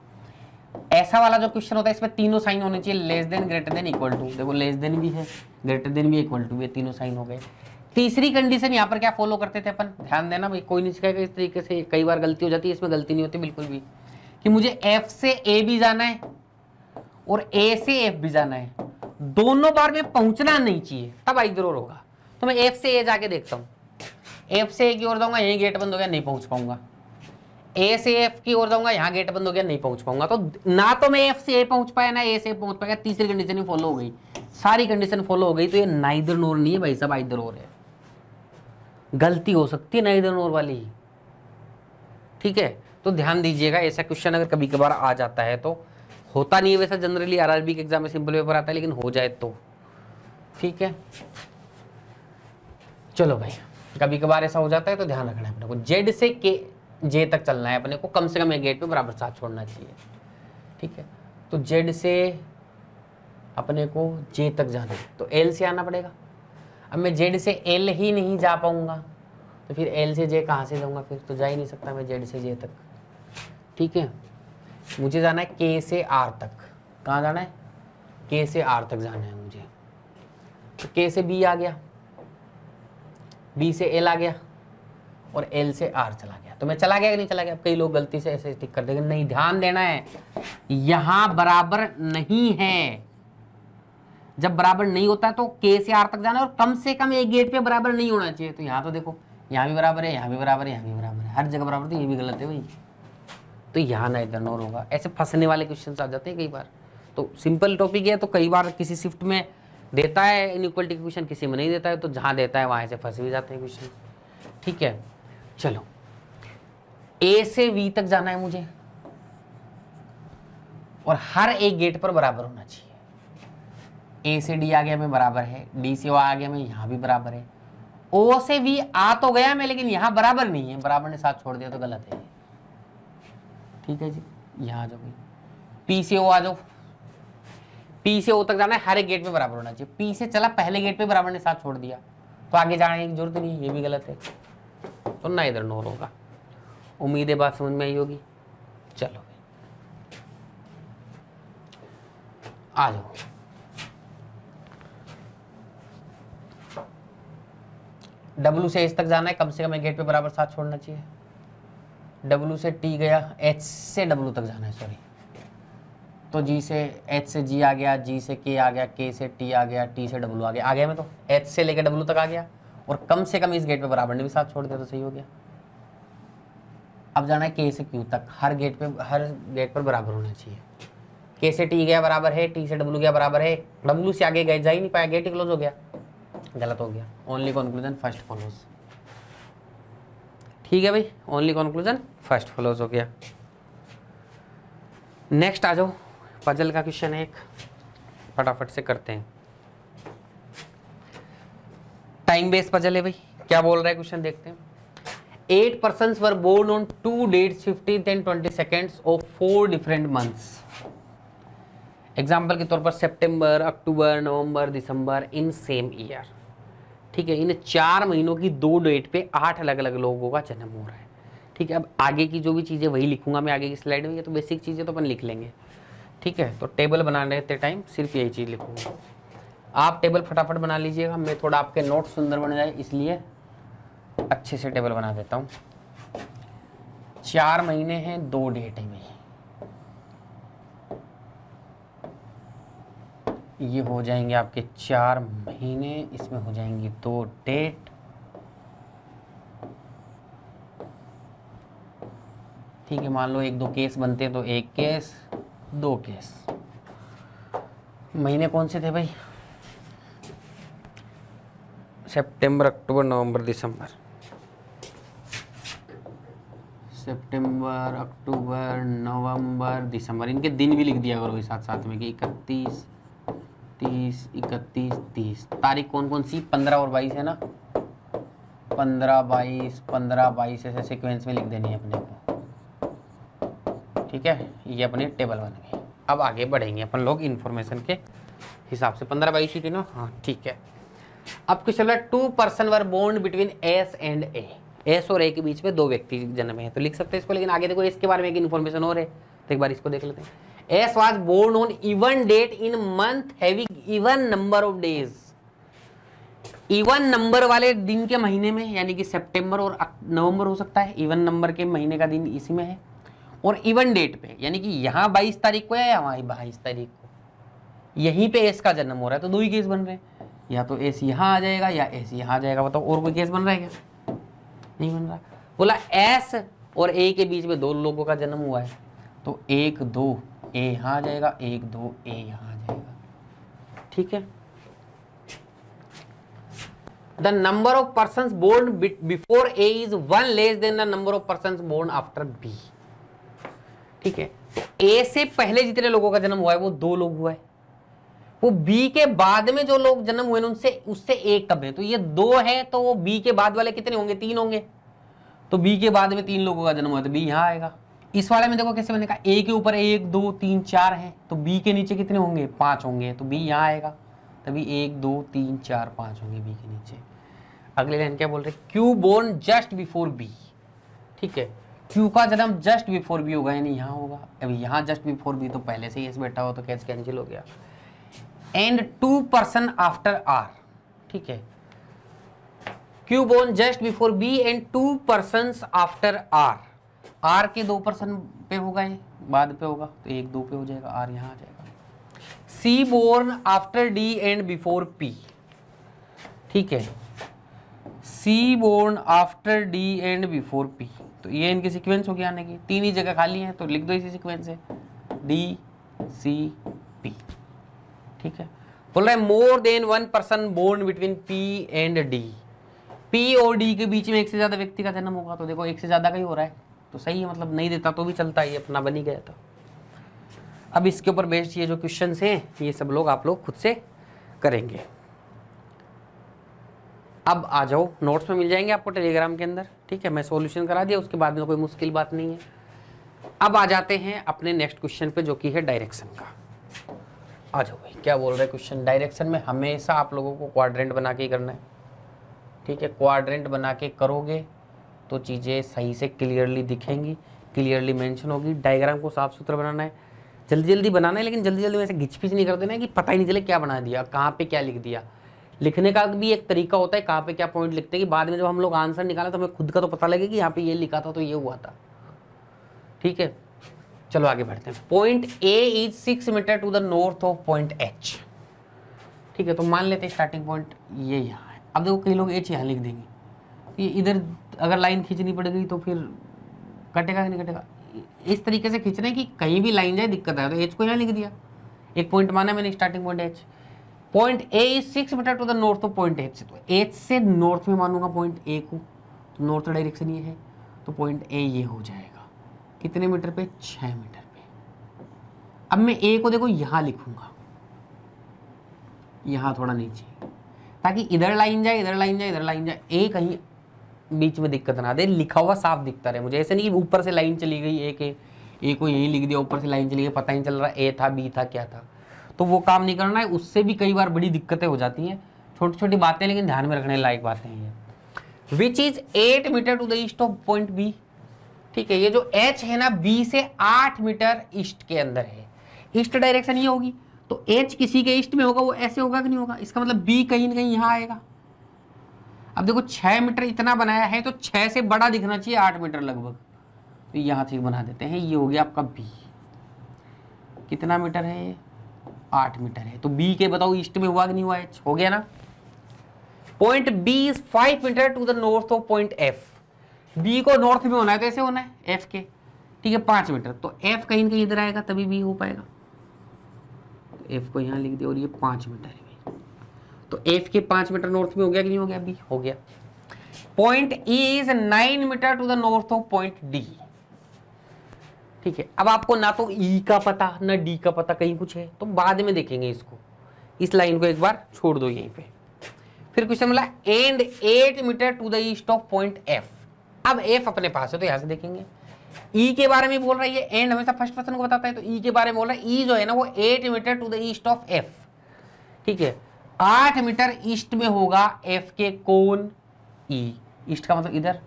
ऐसा वाला जो क्वेश्चन होता है इसमें तीनों साइन होने चाहिए less than greater than equal to देखो लेस देन भी है ग्रेटर देन भी इक्वल टू ये तीनों साइन हो गए तीसरी कंडीशन यहाँ पर क्या फॉलो करते थे अपन ध्यान देना भाई कोई नहीं सिखाएगा इस तरीके से कई बार गलती हो जाती है इसमें गलती नहीं होती बिल्कुल भी कि मुझे एफ से ए भी जाना है और ए से एफ भी जाना है दोनों बार में पहुंचना नहीं चाहिए तब आई जरूर होगा तो मैं एफ से ए जाके देखता हूँ एफ से ए की ओर जाऊँगा यही गेट बंद हो गया नहीं पहुंच पाऊंगा ए से एफ की ओर जाऊंगा यहाँ गेट बंद हो गया नहीं पहुंच पाऊंगा तो ना तो मैं एफ से ए पहुंच पाया ना ए से पहुंच पाया तीसरी कंडीशन ही फॉलो हो गई सारी कंडीशन फॉलो हो गई तो ये ना इधर नोर नहीं है भाई साहब आइधर और है गलती हो सकती है ना इधर नोर वाली ठीक है तो ध्यान दीजिएगा ऐसा क्वेश्चन अगर कभी कभार आ जाता है तो होता नहीं है वैसा जनरली आर के एग्जाम में सिंपल पेपर आता है लेकिन हो जाए तो ठीक है चलो भाई कभी कभार ऐसा हो जाता है तो ध्यान रखना है अपने को जेड से के जे तक चलना है अपने को कम से कम एक गेट पे बराबर साथ छोड़ना चाहिए ठीक है तो जेड से अपने को जे तक जाना है तो एल से आना पड़ेगा अब मैं जेड से एल ही नहीं जा पाऊँगा तो फिर एल से जे कहाँ से जाऊँगा फिर तो जा ही नहीं सकता मैं जेड से जे तक ठीक है मुझे जाना है के से आर तक कहाँ जाना है के से आर तक जाना है मुझे तो के से बी आ गया बी से एल आ गया और एल से आर चला गया तो मैं चला गया कि नहीं चला गया कई लोग गलती से ऐसे टिक कर देंगे नहीं ध्यान देना है यहाँ बराबर नहीं है जब बराबर नहीं होता तो के से आर तक जाना और कम से कम एक गेट पे बराबर नहीं होना चाहिए तो यहाँ तो देखो यहाँ भी बराबर है यहाँ भी बराबर है यहाँ भी बराबर है हर जगह बराबर तो ये भी गलत है भाई तो यहाँ ना इधर नोर होगा ऐसे फंसने वाले क्वेश्चन आ जाते हैं कई बार तो सिंपल टॉपिक है तो कई बार किसी शिफ्ट में देता है इनक्वलिटी क्वेश्चन किसी में नहीं देता है तो जहाँ देता है वहाँ ऐसे फंस भी जाते हैं क्वेश्चन ठीक है चलो ए से वी तक जाना है मुझे और हर एक गेट पर बराबर होना चाहिए ए से डी आ गया मैं बराबर है डी से ओ आ गया मैं यहां भी बराबर है ओ से वी आ तो गया मैं लेकिन यहां बराबर नहीं है बराबर ने साथ छोड़ दिया तो गलत है ठीक है जी यहाँ आ जाओ पी से ओ आ जाओ पी से ओ तक जाना है हर एक गेट पे बराबर होना चाहिए पी से चला पहले गेट पे बराबर ने साथ छोड़ दिया तो आगे जाने की जरूरत नहीं ये भी गलत है तो ना इधर नोर होगा उम्मीद है बात समझ में आई होगी चलो आ जाओ डब्लू से एच तक जाना है कम से कम एक गेट पे बराबर साथ छोड़ना चाहिए डब्लू से टी गया एच से डब्लू तक जाना है सॉरी तो जी से एच से जी आ गया जी से के आ गया के से टी आ गया टी से डब्लू आ गया आ गया मैं तो एच से लेकर डब्लू तक आ गया और कम से कम इस गेट पे बराबर ने भी साथ छोड़ दिया तो सही हो गया अब जाना है के से क्यू तक हर गेट पे हर गेट पर बराबर होना चाहिए के से टी गया बराबर है टी से डब्ल्यू गया बराबर है डब्ल्यू से आगे गए जा ही नहीं पाया गेट ही क्लोज हो गया गलत हो गया ओनली कॉन्क्लूजन फर्स्ट फॉलोज ठीक है भाई ओनली कॉन्क्लूजन फर्स्ट फॉलोज हो गया नेक्स्ट आ जाओ पजल का क्वेश्चन है एक फटाफट से करते हैं टाइम बेस्ड पजल है भाई क्या बोल रहा है क्वेश्चन देखते हैं eight persons were born on two dates 15th and 22nd of four different months example के तौर पर सितंबर, अक्टूबर नवंबर, दिसंबर इन सेम ईयर ठीक है इन चार महीनों की दो डेट पे आठ अलग अलग लोगों का जन्म हो रहा है ठीक है अब आगे की जो भी चीज़ें वही लिखूंगा मैं आगे की स्लाइड में ये तो बेसिक चीज़ें तो अपन लिख लेंगे ठीक है तो टेबल बनाने रहते टाइम सिर्फ यही चीज़ लिखूंगा आप टेबल फटाफट बना लीजिएगा मैं थोड़ा आपके नोट सुंदर बन जाए इसलिए अच्छे से टेबल बना देता हूँ चार महीने हैं दो डेट है मेरी ये हो जाएंगे आपके चार महीने इसमें हो जाएंगी दो डेट ठीक है मान लो एक दो केस बनते हैं तो एक केस दो केस महीने कौन से थे भाई सितंबर अक्टूबर नवंबर दिसंबर सितंबर अक्टूबर नवंबर दिसंबर इनके दिन भी लिख दिया करो साथ साथ में कि इकतीस तीस इकतीस तीस तारीख कौन कौन सी पंद्रह और बाईस है ना पंद्रह बाईस पंद्रह बाईस ऐसे सीक्वेंस में लिख देनी है अपने को ठीक है ये अपने टेबल बन गए अब आगे बढ़ेंगे अपन लोग इन्फॉर्मेशन के हिसाब से पंद्रह बाईस थी ना हाँ ठीक है अब question two person were born between S and A S और ए के बीच में दो व्यक्ति जन्मे हैं तो लिख सकते हैं इसको लेकिन आगे देखो इसके बारे में एक इन्फॉर्मेशन और है तो एक बार इसको देख लेते हैं S was born on even date in month having even number of days even number वाले दिन के महीने में यानी कि सेप्टेम्बर और नवंबर हो सकता है इवन नंबर के महीने का दिन इसी में है और इवन डेट पे यानी कि यहाँ बाईस तारीख को है या वहाँ बाईस तारीख को यहीं पे एस का जन्म हो रहा है तो दो ही केस बन रहे हैं या तो एस यहाँ आ जाएगा या एस यहाँ आ जाएगा बताओ और कोई केस बन रहा है क्या नहीं बन रहा बोला एस और ए के बीच में दो लोगों का जन्म हुआ है तो एक दो ए यहाँ आ जाएगा एक दो ए यहाँ आ जाएगा ठीक है the number of person born before A is one less than the number of person born after B ठीक है ए से पहले जितने लोगों का जन्म हुआ है वो दो लोग हुआ है वो बी के बाद में जो लोग जन्म हुए उनसे उससे एक कब है तो ये दो है तो वो बी के बाद वाले कितने होंगे तीन होंगे तो बी के बाद में तीन लोगों का जन्म हुआ तो बी यहां आएगा इस वाले में देखो कैसे मैंने कहा ए के ऊपर एक दो तीन चार है तो बी के नीचे कितने होंगे पांच होंगे तो बी यहां आएगा तभी एक दो तीन चार पांच होंगे बी के नीचे अगले लाइन क्या बोल रहे Q born just before B ठीक है क्यू का जन्म जस्ट बिफोर बी होगा यानी यहां होगा अब यहां जस्ट बिफोर बी तो पहले से ही बैठा हो तो कैसे कैंसिल हो गया and two person after R ठीक है Q born just before B and two person after R R के दो पर्सन पे होगा ये बाद पे होगा तो एक दो पे हो जाएगा आर यहां आ जाएगा C born after D and before P ठीक है C born after D and before P तो ये इनके सीक्वेंस हो गया आने की तीन ही जगह खाली है तो लिख दो इसी सीक्वेंस है डी सी पी ठीक है बोल रहे हैं more than one person born between P and D P और डी के बीच में एक से ज़्यादा व्यक्ति का जन्म होगा तो देखो एक से ज़्यादा का ही हो रहा है तो सही है मतलब नहीं देता तो भी चलता है ये अपना बनी गया था अब इसके ऊपर बेस्ट ये जो क्वेश्चन हैं ये सब लोग आप लोग खुद से करेंगे अब आ जाओ नोट्स में मिल जाएंगे आपको टेलीग्राम के अंदर ठीक है मैं सॉल्यूशन करा दिया उसके बाद में कोई मुश्किल बात नहीं है अब आ जाते हैं अपने नेक्स्ट क्वेश्चन पे जो कि है डायरेक्शन का आ जाओ भाई क्या बोल रहे हैं क्वेश्चन डायरेक्शन में हमेशा आप लोगों को क्वाड्रेंट बना के करना है ठीक है क्वाड्रेंट बना के करोगे तो चीज़ें सही से क्लियरली दिखेंगी क्लियरली मेंशन होगी डायग्राम को साफ सुथरा बनाना है जल्दी जल्दी बनाना है लेकिन जल्दी जल्दी वैसे घिच नहीं कर देना है कि पता ही नहीं चले क्या बना दिया कहाँ पर क्या लिख दिया लिखने का भी एक तरीका होता है कहाँ पे क्या पॉइंट लिखते हैं कि बाद में जब हम लोग आंसर निकाले तो हमें खुद का तो पता लगे कि यहाँ पे ये लिखा था तो ये हुआ था ठीक है चलो आगे बढ़ते हैं point A is six metre to the north of point H ठीक है तो मान लेते हैं स्टार्टिंग पॉइंट ये यहाँ है अब देखो कई लोग एच यहाँ लिख देंगे ये इधर अगर लाइन खींचनी पड़ेगी तो फिर कटेगा कि नहीं कटेगा इस तरीके से खींचना है कि कहीं भी लाइन जाए दिक्कत आए तो एच को यहाँ लिख दिया एक पॉइंट माना मैंने starting point H point A is six metre to the north of point H तो एच से नॉर्थ में मानूंगा पॉइंट ए को नॉर्थ तो डायरेक्शन ये है तो पॉइंट ए ये हो जाएगा कितने मीटर पे छः मीटर पे अब मैं ए को देखो यहाँ लिखूंगा यहाँ थोड़ा नीचे ताकि इधर लाइन जाए इधर लाइन जाए इधर लाइन जाए ए कहीं बीच में दिक्कत ना दे लिखा हुआ साफ दिखता रहे मुझे ऐसे नहीं कि ऊपर से लाइन चली गई ए के ए को यहीं लिख दिया ऊपर से लाइन चली गई पता नहीं चल रहा ए था बी था क्या था तो वो काम नहीं करना है उससे भी कई बार बड़ी दिक्कतें हो जाती हैं छोटी छोटी बातें लेकिन ध्यान में रखने लायक बातें हैं which is eight metre to the east of point B ठीक है ये जो H है ना बी से आठ मीटर ईस्ट के अंदर है ईस्ट डायरेक्शन ये होगी तो एच किसी के ईस्ट में होगा वो ऐसे होगा कि नहीं होगा इसका मतलब बी कहीं ना कहीं यहाँ आएगा अब देखो 6 मीटर इतना बनाया है तो 6 से बड़ा दिखना चाहिए आठ मीटर लगभग तो यहाँ से बना देते हैं ये हो गया आपका बी कितना मीटर है ये आठ मीटर है तो बी के बताओ ईस्ट में हुआ कि नहीं हुआ एच हो गया ना point B is five metre to the north of point F B को नॉर्थ में होना है कैसे होना है एफ के ठीक है पांच मीटर तो एफ कहीं कहीं इधर आएगा तभी बी हो पाएगा तो एफ को यहां लिख दिया और ये पांच मीटर है तो एफ के पांच मीटर नॉर्थ में हो गया कि नहीं हो गया बी हो गया point E is nine metre to the north of point D ठीक है अब आपको ना तो ई e का पता ना डी का पता कहीं कुछ है तो बाद में देखेंगे इसको इस लाइन को एक बार छोड़ दो यहीं पे फिर क्वेश्चन मिला and eight metre to the east of point F अब एफ अपने पास है तो यहां से देखेंगे ई e के बारे में बोल रही है एंड हमेशा फर्स्ट पर्सन को बताता है तो ई e के बारे में बोल रहा है ई e जो है ना वो eight metre to the east of F ठीक है आठ मीटर ईस्ट में होगा एफ के कोन ई ईस्ट का मतलब इधर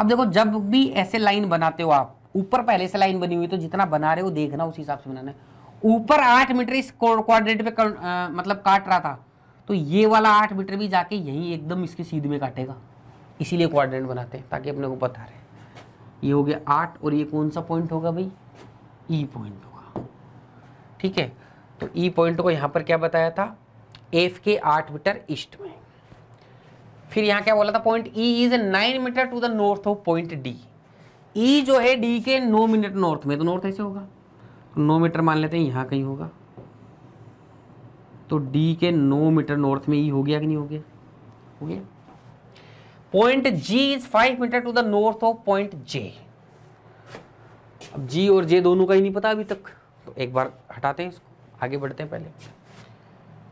अब देखो जब भी ऐसे लाइन बनाते हो आप ऊपर पहले से लाइन बनी हुई तो जितना बना रहे हो देखना उस हिसाब से बनाना है ऊपर आठ मीटर इस कोऑर्डिनेट पे कर, आ, मतलब काट रहा था तो ये वाला आठ मीटर भी जाके यही एकदम इसके सीध में काटेगा इसीलिए क्वाड्रेंट बनाते हैं ताकि अपने को पता रहे ये हो गया आठ और ये कौन सा पॉइंट होगा भाई ई e पॉइंट होगा ठीक है तो ई e पॉइंट को यहाँ पर क्या बताया था एफ के आठ मीटर ईस्ट में फिर यहाँ क्या बोला था point E is nine metre to the north of point D E जो है डी के नौ मीटर नॉर्थ में तो नॉर्थ ऐसे होगा तो नौ मीटर मान लेते हैं यहाँ कहीं होगा तो डी के नौ मीटर नॉर्थ में ई e हो गया कि नहीं हो गया हो गया point G is five metre to the north of point J अब जी और जे दोनों का ही नहीं पता अभी तक तो एक बार हटाते हैं इसको आगे बढ़ते हैं पहले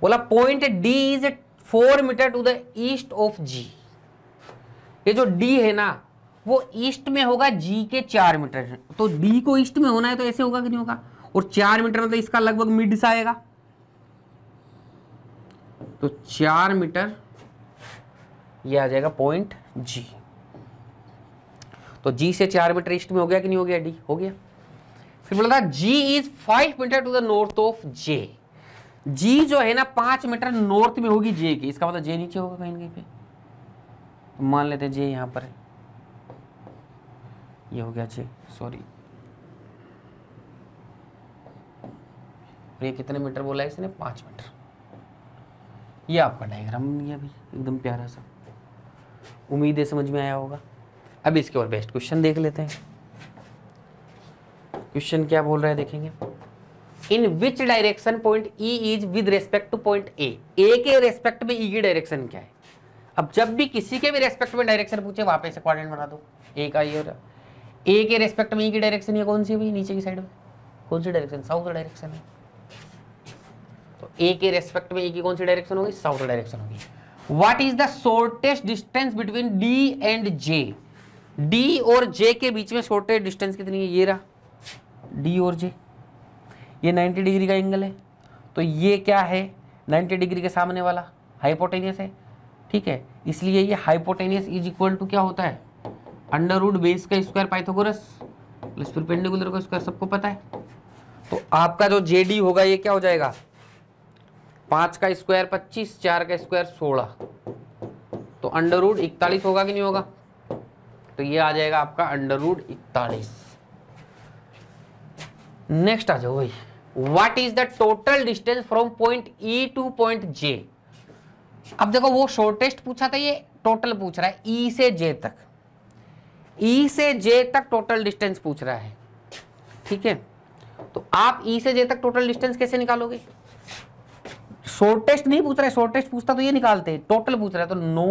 बोला point D is four metre to the east of G ये जो डी है ना वो ईस्ट में होगा जी के चार मीटर तो डी को ईस्ट में होना है तो ऐसे होगा कि नहीं होगा और चार मीटर मतलब इसका लगभग मिड से आएगा तो चार मीटर ये आ जाएगा पॉइंट जी तो जी से चार मीटर ईस्ट में हो गया कि नहीं हो गया डी हो गया फिर बोला था G is five metre to the north of J G जो है ना पांच मीटर नॉर्थ में होगी जे की इसका मतलब जे नीचे होगा कहीं कहीं पे तो मान लेते हैं जे यहां पर ये हो गया जे सॉरी ये कितने मीटर बोला है इसने पांच मीटर ये आपका डायग्राम बन गया भाई एकदम प्यारा सा उम्मीद है समझ में आया होगा अब इसके और बेस्ट क्वेश्चन देख लेते हैं क्वेश्चन क्या बोल रहा है देखेंगे in which direction point E is with respect to point A A के रेस्पेक्ट में ई e की डायरेक्शन क्या है अब जब भी किसी के भी रेस्पेक्ट में डायरेक्शन पूछे वहां पर क्वाड्रेंट बना दो ए का ये और ए के रेस्पेक्ट में ई e की डायरेक्शन ये कौन सी हुई नीचे की साइड में कौन सी डायरेक्शन साउथ डायरेक्शन है तो ए के रेस्पेक्ट में ए e की कौन सी डायरेक्शन होगी साउथ डायरेक्शन होगी what is the shortest distance between D and J D और जे के बीच में शॉर्टेस्ट डिस्टेंस कितनी है ये रहा डी और जे ये 90 डिग्री का एंगल है तो ये क्या है 90 डिग्री के सामने वाला हाइपोटेनियस है ठीक है इसलिए ये हाइपोटेनियस इज इक्वल टू क्या होता है अंडर रूड बेस का स्क्वायर पाइथोगोरस प्लस पेंडिकुलर का स्क्वायर सबको पता है तो आपका जो जे डी होगा ये क्या हो जाएगा पाँच का स्क्वायर पच्चीस चार का स्क्वायर सोलह तो अंडर रूड इकतालीस होगा कि नहीं होगा तो ये आ जाएगा आपका अंडर रूड इकतालीस नेक्स्ट आ जाओ भाई what is the total distance from point E to point J अब देखो वो शॉर्टेस्ट पूछा था ये टोटल पूछ रहा है ई e से जे तक ई e से जे तक टोटल डिस्टेंस पूछ रहा है ठीक है तो आप ई e से जे तक टोटल डिस्टेंस कैसे निकालोगे शॉर्टेस्ट नहीं पूछ रहा है शॉर्टेस्ट पूछता तो ये निकालते हैं टोटल पूछ रहा है तो नो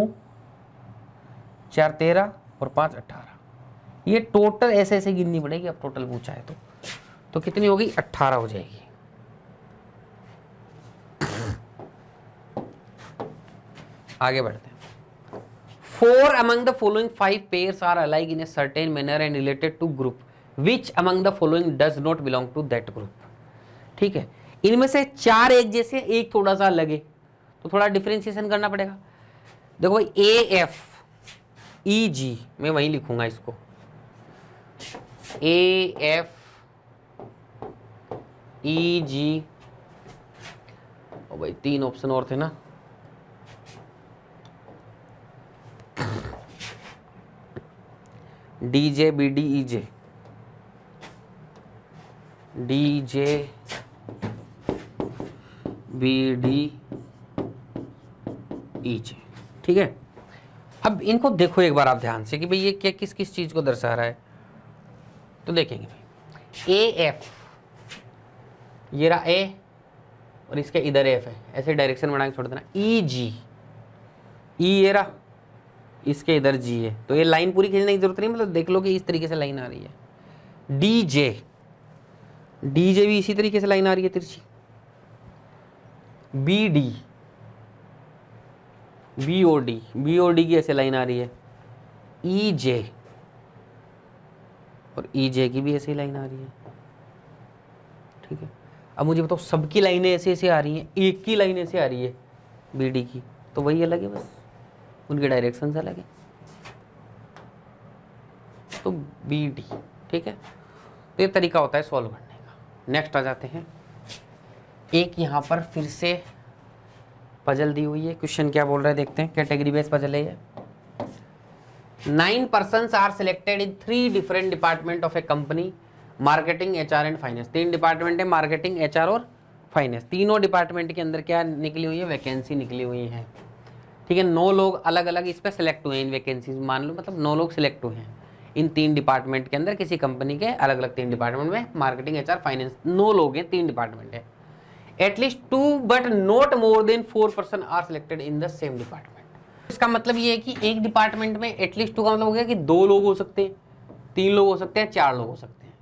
चार तेरह और पांच अट्ठारह ये टोटल ऐसे ऐसे गिननी पड़ेगी अब टोटल पूछा है तो, तो कितनी होगी अट्ठारह हो जाएगी आगे बढ़ते हैं four among the following five pair are alike in a certain manner and related to group which among the following does not belong to that group ठीक है इनमें से चार एक जैसे एक थोड़ा सा लगे तो थोड़ा डिफ्रेंसिएशन करना पड़ेगा देखो भाई ए एफ ई जी मैं वहीं लिखूंगा इसको ए एफ ई जी और भाई तीन ऑप्शन और थे ना D J B D E J D J B D E J ठीक है अब इनको देखो एक बार आप ध्यान से कि भाई ये क्या किस किस चीज़ को दर्शा रहा है तो देखेंगे भाई ए एफ ये रहा ए और इसके इधर एफ है ऐसे डायरेक्शन बना के छोड़ देना ई जी ई ये रहा इसके इधर जी है तो ये लाइन पूरी खींचने की जरूरत नहीं मतलब देख लो कि इस तरीके से लाइन आ रही है डी जे डी जे भी इसी तरीके से लाइन आ रही है तिरछी B D B O D B O D की ऐसे लाइन आ रही है ई e जे और ई e जे की भी ऐसी लाइन आ रही है ठीक है अब मुझे बताओ सबकी लाइनें ऐसे ऐसे आ रही हैं एक की लाइन ऐसे आ रही है बी डी की तो वही अलग है बस उनके डायरेक्शन अलग है तो बी डी ठीक है तो ये तरीका होता है सॉल्व करने का नेक्स्ट आ जाते हैं एक यहाँ पर फिर से पजल दी हुई है क्वेश्चन क्या बोल रहे हैं देखते हैं कैटेगरी बेस पजल है ये nine person are selected in three different department of a company marketing H and finance तीन डिपार्टमेंट है मार्केटिंग एच और फाइनेंस तीनों डिपार्टमेंट के अंदर क्या निकली हुई है वैकेंसी निकली हुई है ठीक है नौ लोग अलग अलग इस पर सिलेक्ट हुए हैं इन वैकेंसीज मान लो मतलब नौ लोग सिलेक्ट हुए हैं इन तीन डिपार्टमेंट के अंदर किसी कंपनी के अलग अलग तीन डिपार्टमेंट में मार्केटिंग एच फाइनेंस नौ लोग हैं तीन डिपार्टमेंट है at least two but not more than four person are selected in the same department इसका मतलब ये है कि एक डिपार्टमेंट में एटलीस्ट टू का मतलब हो गया कि दो लोग हो सकते हैं तीन लोग हो सकते हैं चार लोग हो सकते हैं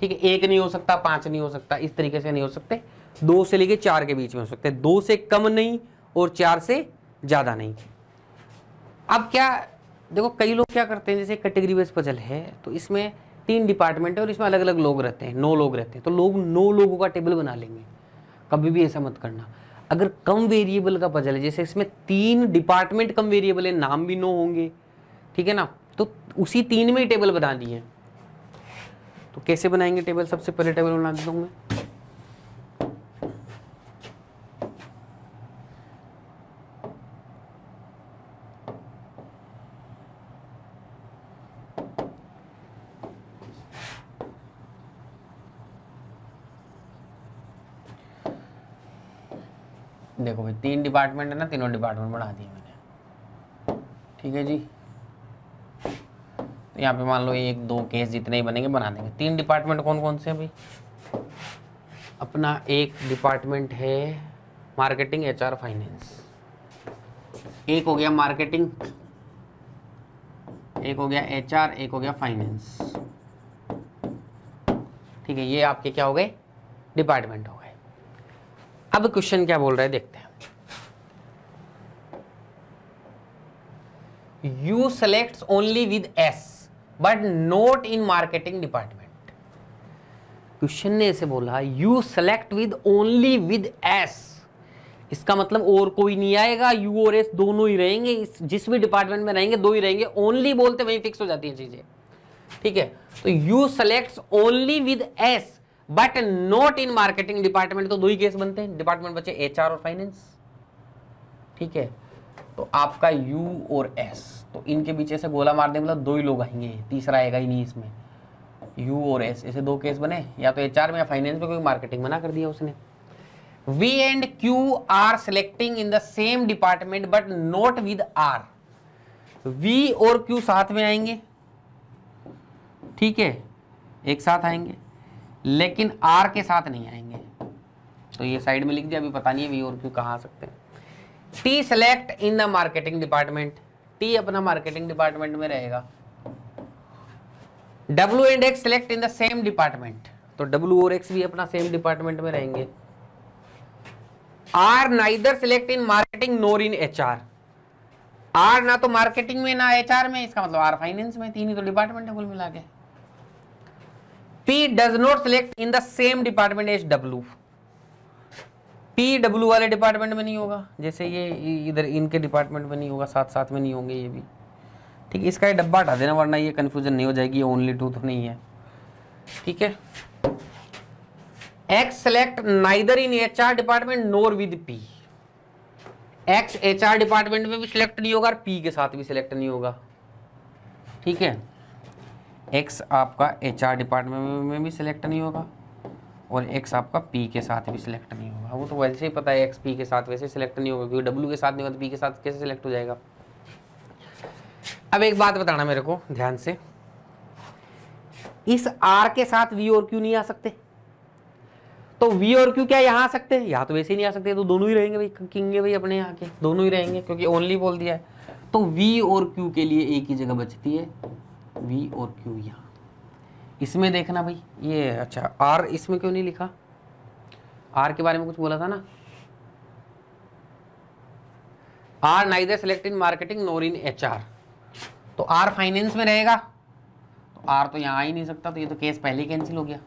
ठीक है एक नहीं हो सकता पांच नहीं हो सकता इस तरीके से नहीं हो सकते दो से लेके चार के बीच में हो सकते हैं दो से कम नहीं और चार से ज़्यादा नहीं अब क्या देखो कई लोग क्या करते हैं जैसे कैटेगरी वाइज पजल है तो इसमें तीन डिपार्टमेंट है और इसमें अलग अलग लोग रहते हैं नौ लोग रहते हैं तो लोग नौ लोगों का टेबल बना लेंगे कभी भी ऐसा मत करना अगर कम वेरिएबल का पजल है जैसे इसमें तीन डिपार्टमेंट कम वेरिएबल है नाम भी नो होंगे ठीक है ना तो उसी तीन में ही टेबल बना दिए तो कैसे बनाएंगे टेबल सबसे पहले टेबल बना देता हूँ मैं तीन डिपार्टमेंट है ना तीनों डिपार्टमेंट बढ़ा दिए मैंने ठीक है जी तो यहाँ पे मान लो एक दो केस जितने ही बनेंगे बना देंगे तीन डिपार्टमेंट कौन कौन से भाई अपना एक डिपार्टमेंट है मार्केटिंग एचआर फाइनेंस एक हो गया मार्केटिंग एक हो गया एचआर एक हो गया फाइनेंस ठीक है ये आपके क्या हो गए डिपार्टमेंट हो गए अब क्वेश्चन क्या बोल रहे हैं देखते हैं U select only with S but not in marketing department question ने ऐसे बोला U select with only with S इसका मतलब और कोई नहीं आएगा यू और एस दोनों ही रहेंगे इस जिस भी डिपार्टमेंट में रहेंगे दो ही रहेंगे ओनली बोलते वहीं फिक्स हो जाती है चीजें ठीक है तो U select only with S but not in marketing department तो दो ही केस बनते हैं डिपार्टमेंट बचे एच और फाइनेंस ठीक है तो आपका यू और एस तो इनके बीच ऐसे गोला मार दें मतलब दो ही लोग आएंगे तीसरा आएगा ही नहीं इसमें यू और एस ऐसे दो केस बने या तो एच में या फाइनेंस में कोई मार्केटिंग बना कर दिया उसने V and Q are selecting in the same department but not with R V और क्यू साथ में आएंगे ठीक है एक साथ आएंगे लेकिन आर के साथ नहीं आएंगे तो ये साइड में लिख दिया अभी पता नहीं है वी और क्यू कहाँ आ सकते हैं T select in the marketing department T अपना मार्केटिंग डिपार्टमेंट में रहेगा W and X select in the same department तो डब्ल्यू और एक्स भी अपना सेम डिपार्टमेंट में रहेंगे R neither select in marketing nor in H R R ना तो मार्केटिंग में ना एचआर में इसका मतलब आर फाइनेंस में तीन ही तो डिपार्टमेंट है कुल मिला के P does not select in the same department as W P W वाले डिपार्टमेंट में नहीं होगा जैसे ये इधर इनके डिपार्टमेंट में नहीं होगा साथ साथ में नहीं होंगे ये भी ठीक है इसका ये डब्बा हटा देना वरना ये कन्फ्यूजन नहीं हो जाएगी ओनली टू तो नहीं है ठीक है X select neither in H R department nor with P X H R department में भी सिलेक्ट नहीं होगा और पी के साथ भी सिलेक्ट नहीं होगा ठीक है एक्स आपका एच आर डिपार्टमेंट में भी सिलेक्ट नहीं होगा और एक्स आपका पी के साथ भी सिलेक्ट नहीं होगा वो तो वैसे ही पता है एक्स पी के साथ वैसे सिलेक्ट नहीं होगा क्योंकि डब्ल्यू के साथ नहीं होगा तो पी के साथ कैसे सिलेक्ट हो जाएगा अब एक बात बताना मेरे को ध्यान से इस आर के साथ वी और क्यू नहीं आ सकते तो वी और क्यू क्या यहाँ आ सकते हैं यहाँ तो वैसे ही नहीं आ सकते तो दोनों ही रहेंगे भाई किंगे भाई अपने यहाँ के दोनों ही रहेंगे क्योंकि ओनली बोल दिया है तो वी और क्यू के लिए एक ही जगह बचती है वी और क्यू यहाँ इसमें देखना भाई ये अच्छा आर इसमें क्यों नहीं लिखा आर के बारे में कुछ बोला था ना R neither select in marketing nor in H तो आर फाइनेंस में रहेगा तो आर तो यहाँ आ ही नहीं सकता तो ये तो केस पहले ही कैंसिल हो गया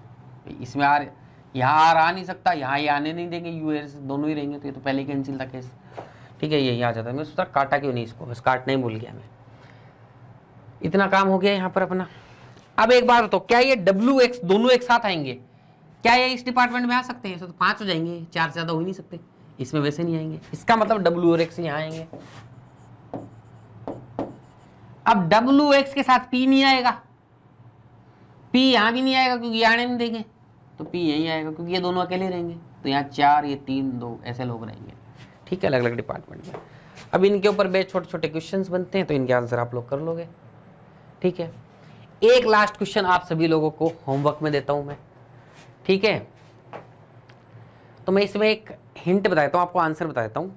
इसमें आर यहाँ आर आ नहीं सकता यहाँ ये आने नहीं देंगे यू एस दोनों ही रहेंगे तो ये तो पहले कैंसिल था केस ठीक है यहाँ आ जाता है मैं सोचा काटा क्यों नहीं इसको बस काटना ही भूल गया मैं इतना काम हो गया यहाँ पर अपना अब एक बार बताओ क्या ये डब्ल्यू एक्स दोनों एक साथ आएंगे क्या ये इस डिपार्टमेंट में आ सकते हैं तो पांच हो जाएंगे चार से ज्यादा हो ही नहीं सकते इसमें वैसे नहीं आएंगे इसका मतलब डब्ल्यू और एक्स यहां आएंगे अब डब्ल्यू एक्स के साथ पी नहीं आएगा पी यहाँ भी नहीं आएगा क्योंकि आने नहीं देंगे तो पी यही आएगा क्योंकि ये दोनों अकेले रहेंगे तो यहाँ चार ये तीन दो ऐसे लोग रहेंगे ठीक है अलग अलग डिपार्टमेंट में अब इनके ऊपर बे छोटे छोटे क्वेश्चंस बनते हैं तो इनके आंसर आप लोग कर लोगे ठीक है एक लास्ट क्वेश्चन आप सभी लोगों को होमवर्क में देता हूं मैं ठीक है तो मैं इसमें एक हिंट बता देता हूं आपको आंसर बता देता हूं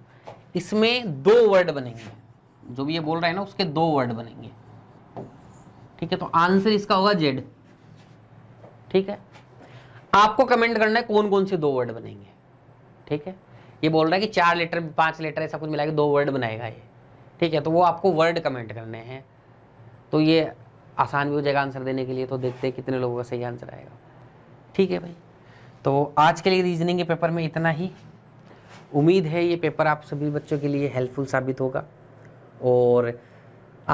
इसमें दो वर्ड बनेंगे जो भी ये बोल रहा है ना उसके दो वर्ड बनेंगे ठीक है तो आंसर इसका होगा जेड ठीक है आपको कमेंट करना है कौन कौन से दो वर्ड बनेंगे ठीक है ये बोल रहा है कि चार लेटर पांच लेटर ऐसा कुछ मिला के दो वर्ड बनाएगा ये ठीक है तो वो आपको वर्ड कमेंट करने हैं तो ये आसान भी हो जाएगा आंसर देने के लिए तो देखते हैं कितने लोगों का सही आंसर आएगा ठीक है भाई तो आज के लिए रीजनिंग के पेपर में इतना ही उम्मीद है ये पेपर आप सभी बच्चों के लिए हेल्पफुल साबित होगा और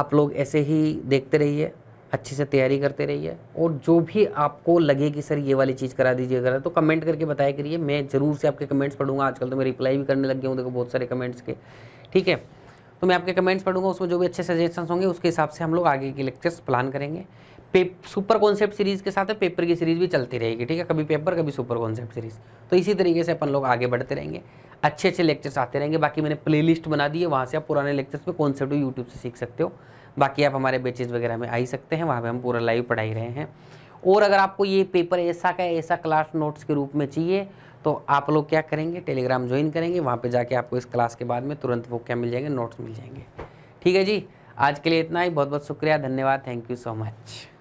आप लोग ऐसे ही देखते रहिए अच्छे से तैयारी करते रहिए और जो भी आपको लगे कि सर ये वाली चीज़ करा दीजिए करा तो कमेंट करके बताया करिए मैं ज़रूर से आपके कमेंट्स पढ़ूंगा आजकल तो मैं रिप्लाई भी करने लग गया हूँ देखो बहुत सारे कमेंट्स के ठीक है तो मैं आपके कमेंट्स पढ़ूंगा उसमें जो भी अच्छे सजेशन होंगे उसके हिसाब से हम लोग आगे के लेक्चर्स प्लान करेंगे सुपर कॉन्सेप्ट सीरीज़ के साथ पेपर की सीरीज़ भी चलती रहेगी ठीक है कभी पेपर कभी सुपर कॉन्सेप्ट सीरीज़ तो इसी तरीके से अपन लोग आगे बढ़ते रहेंगे अच्छे अच्छे लेक्चर्स आते रहेंगे बाकी मैंने प्लेलिस्ट बना दी है वहाँ से आप पुराने लेक्चर्स में कॉन्सेप्ट यूट्यूब से सीख सकते हो बाकी आप हमारे बेचेज वगैरह में आ ही सकते हैं वहाँ पर हम पूरा लाइव पढ़ाई रहे हैं और अगर आपको ये पेपर ऐसा का ऐसा क्लास नोट्स के रूप में चाहिए तो आप लोग क्या करेंगे टेलीग्राम ज्वाइन करेंगे वहाँ पे जाके आपको इस क्लास के बाद में तुरंत वो क्या मिल जाएंगे नोट्स मिल जाएंगे ठीक है जी आज के लिए इतना ही बहुत बहुत शुक्रिया धन्यवाद थैंक यू सो मच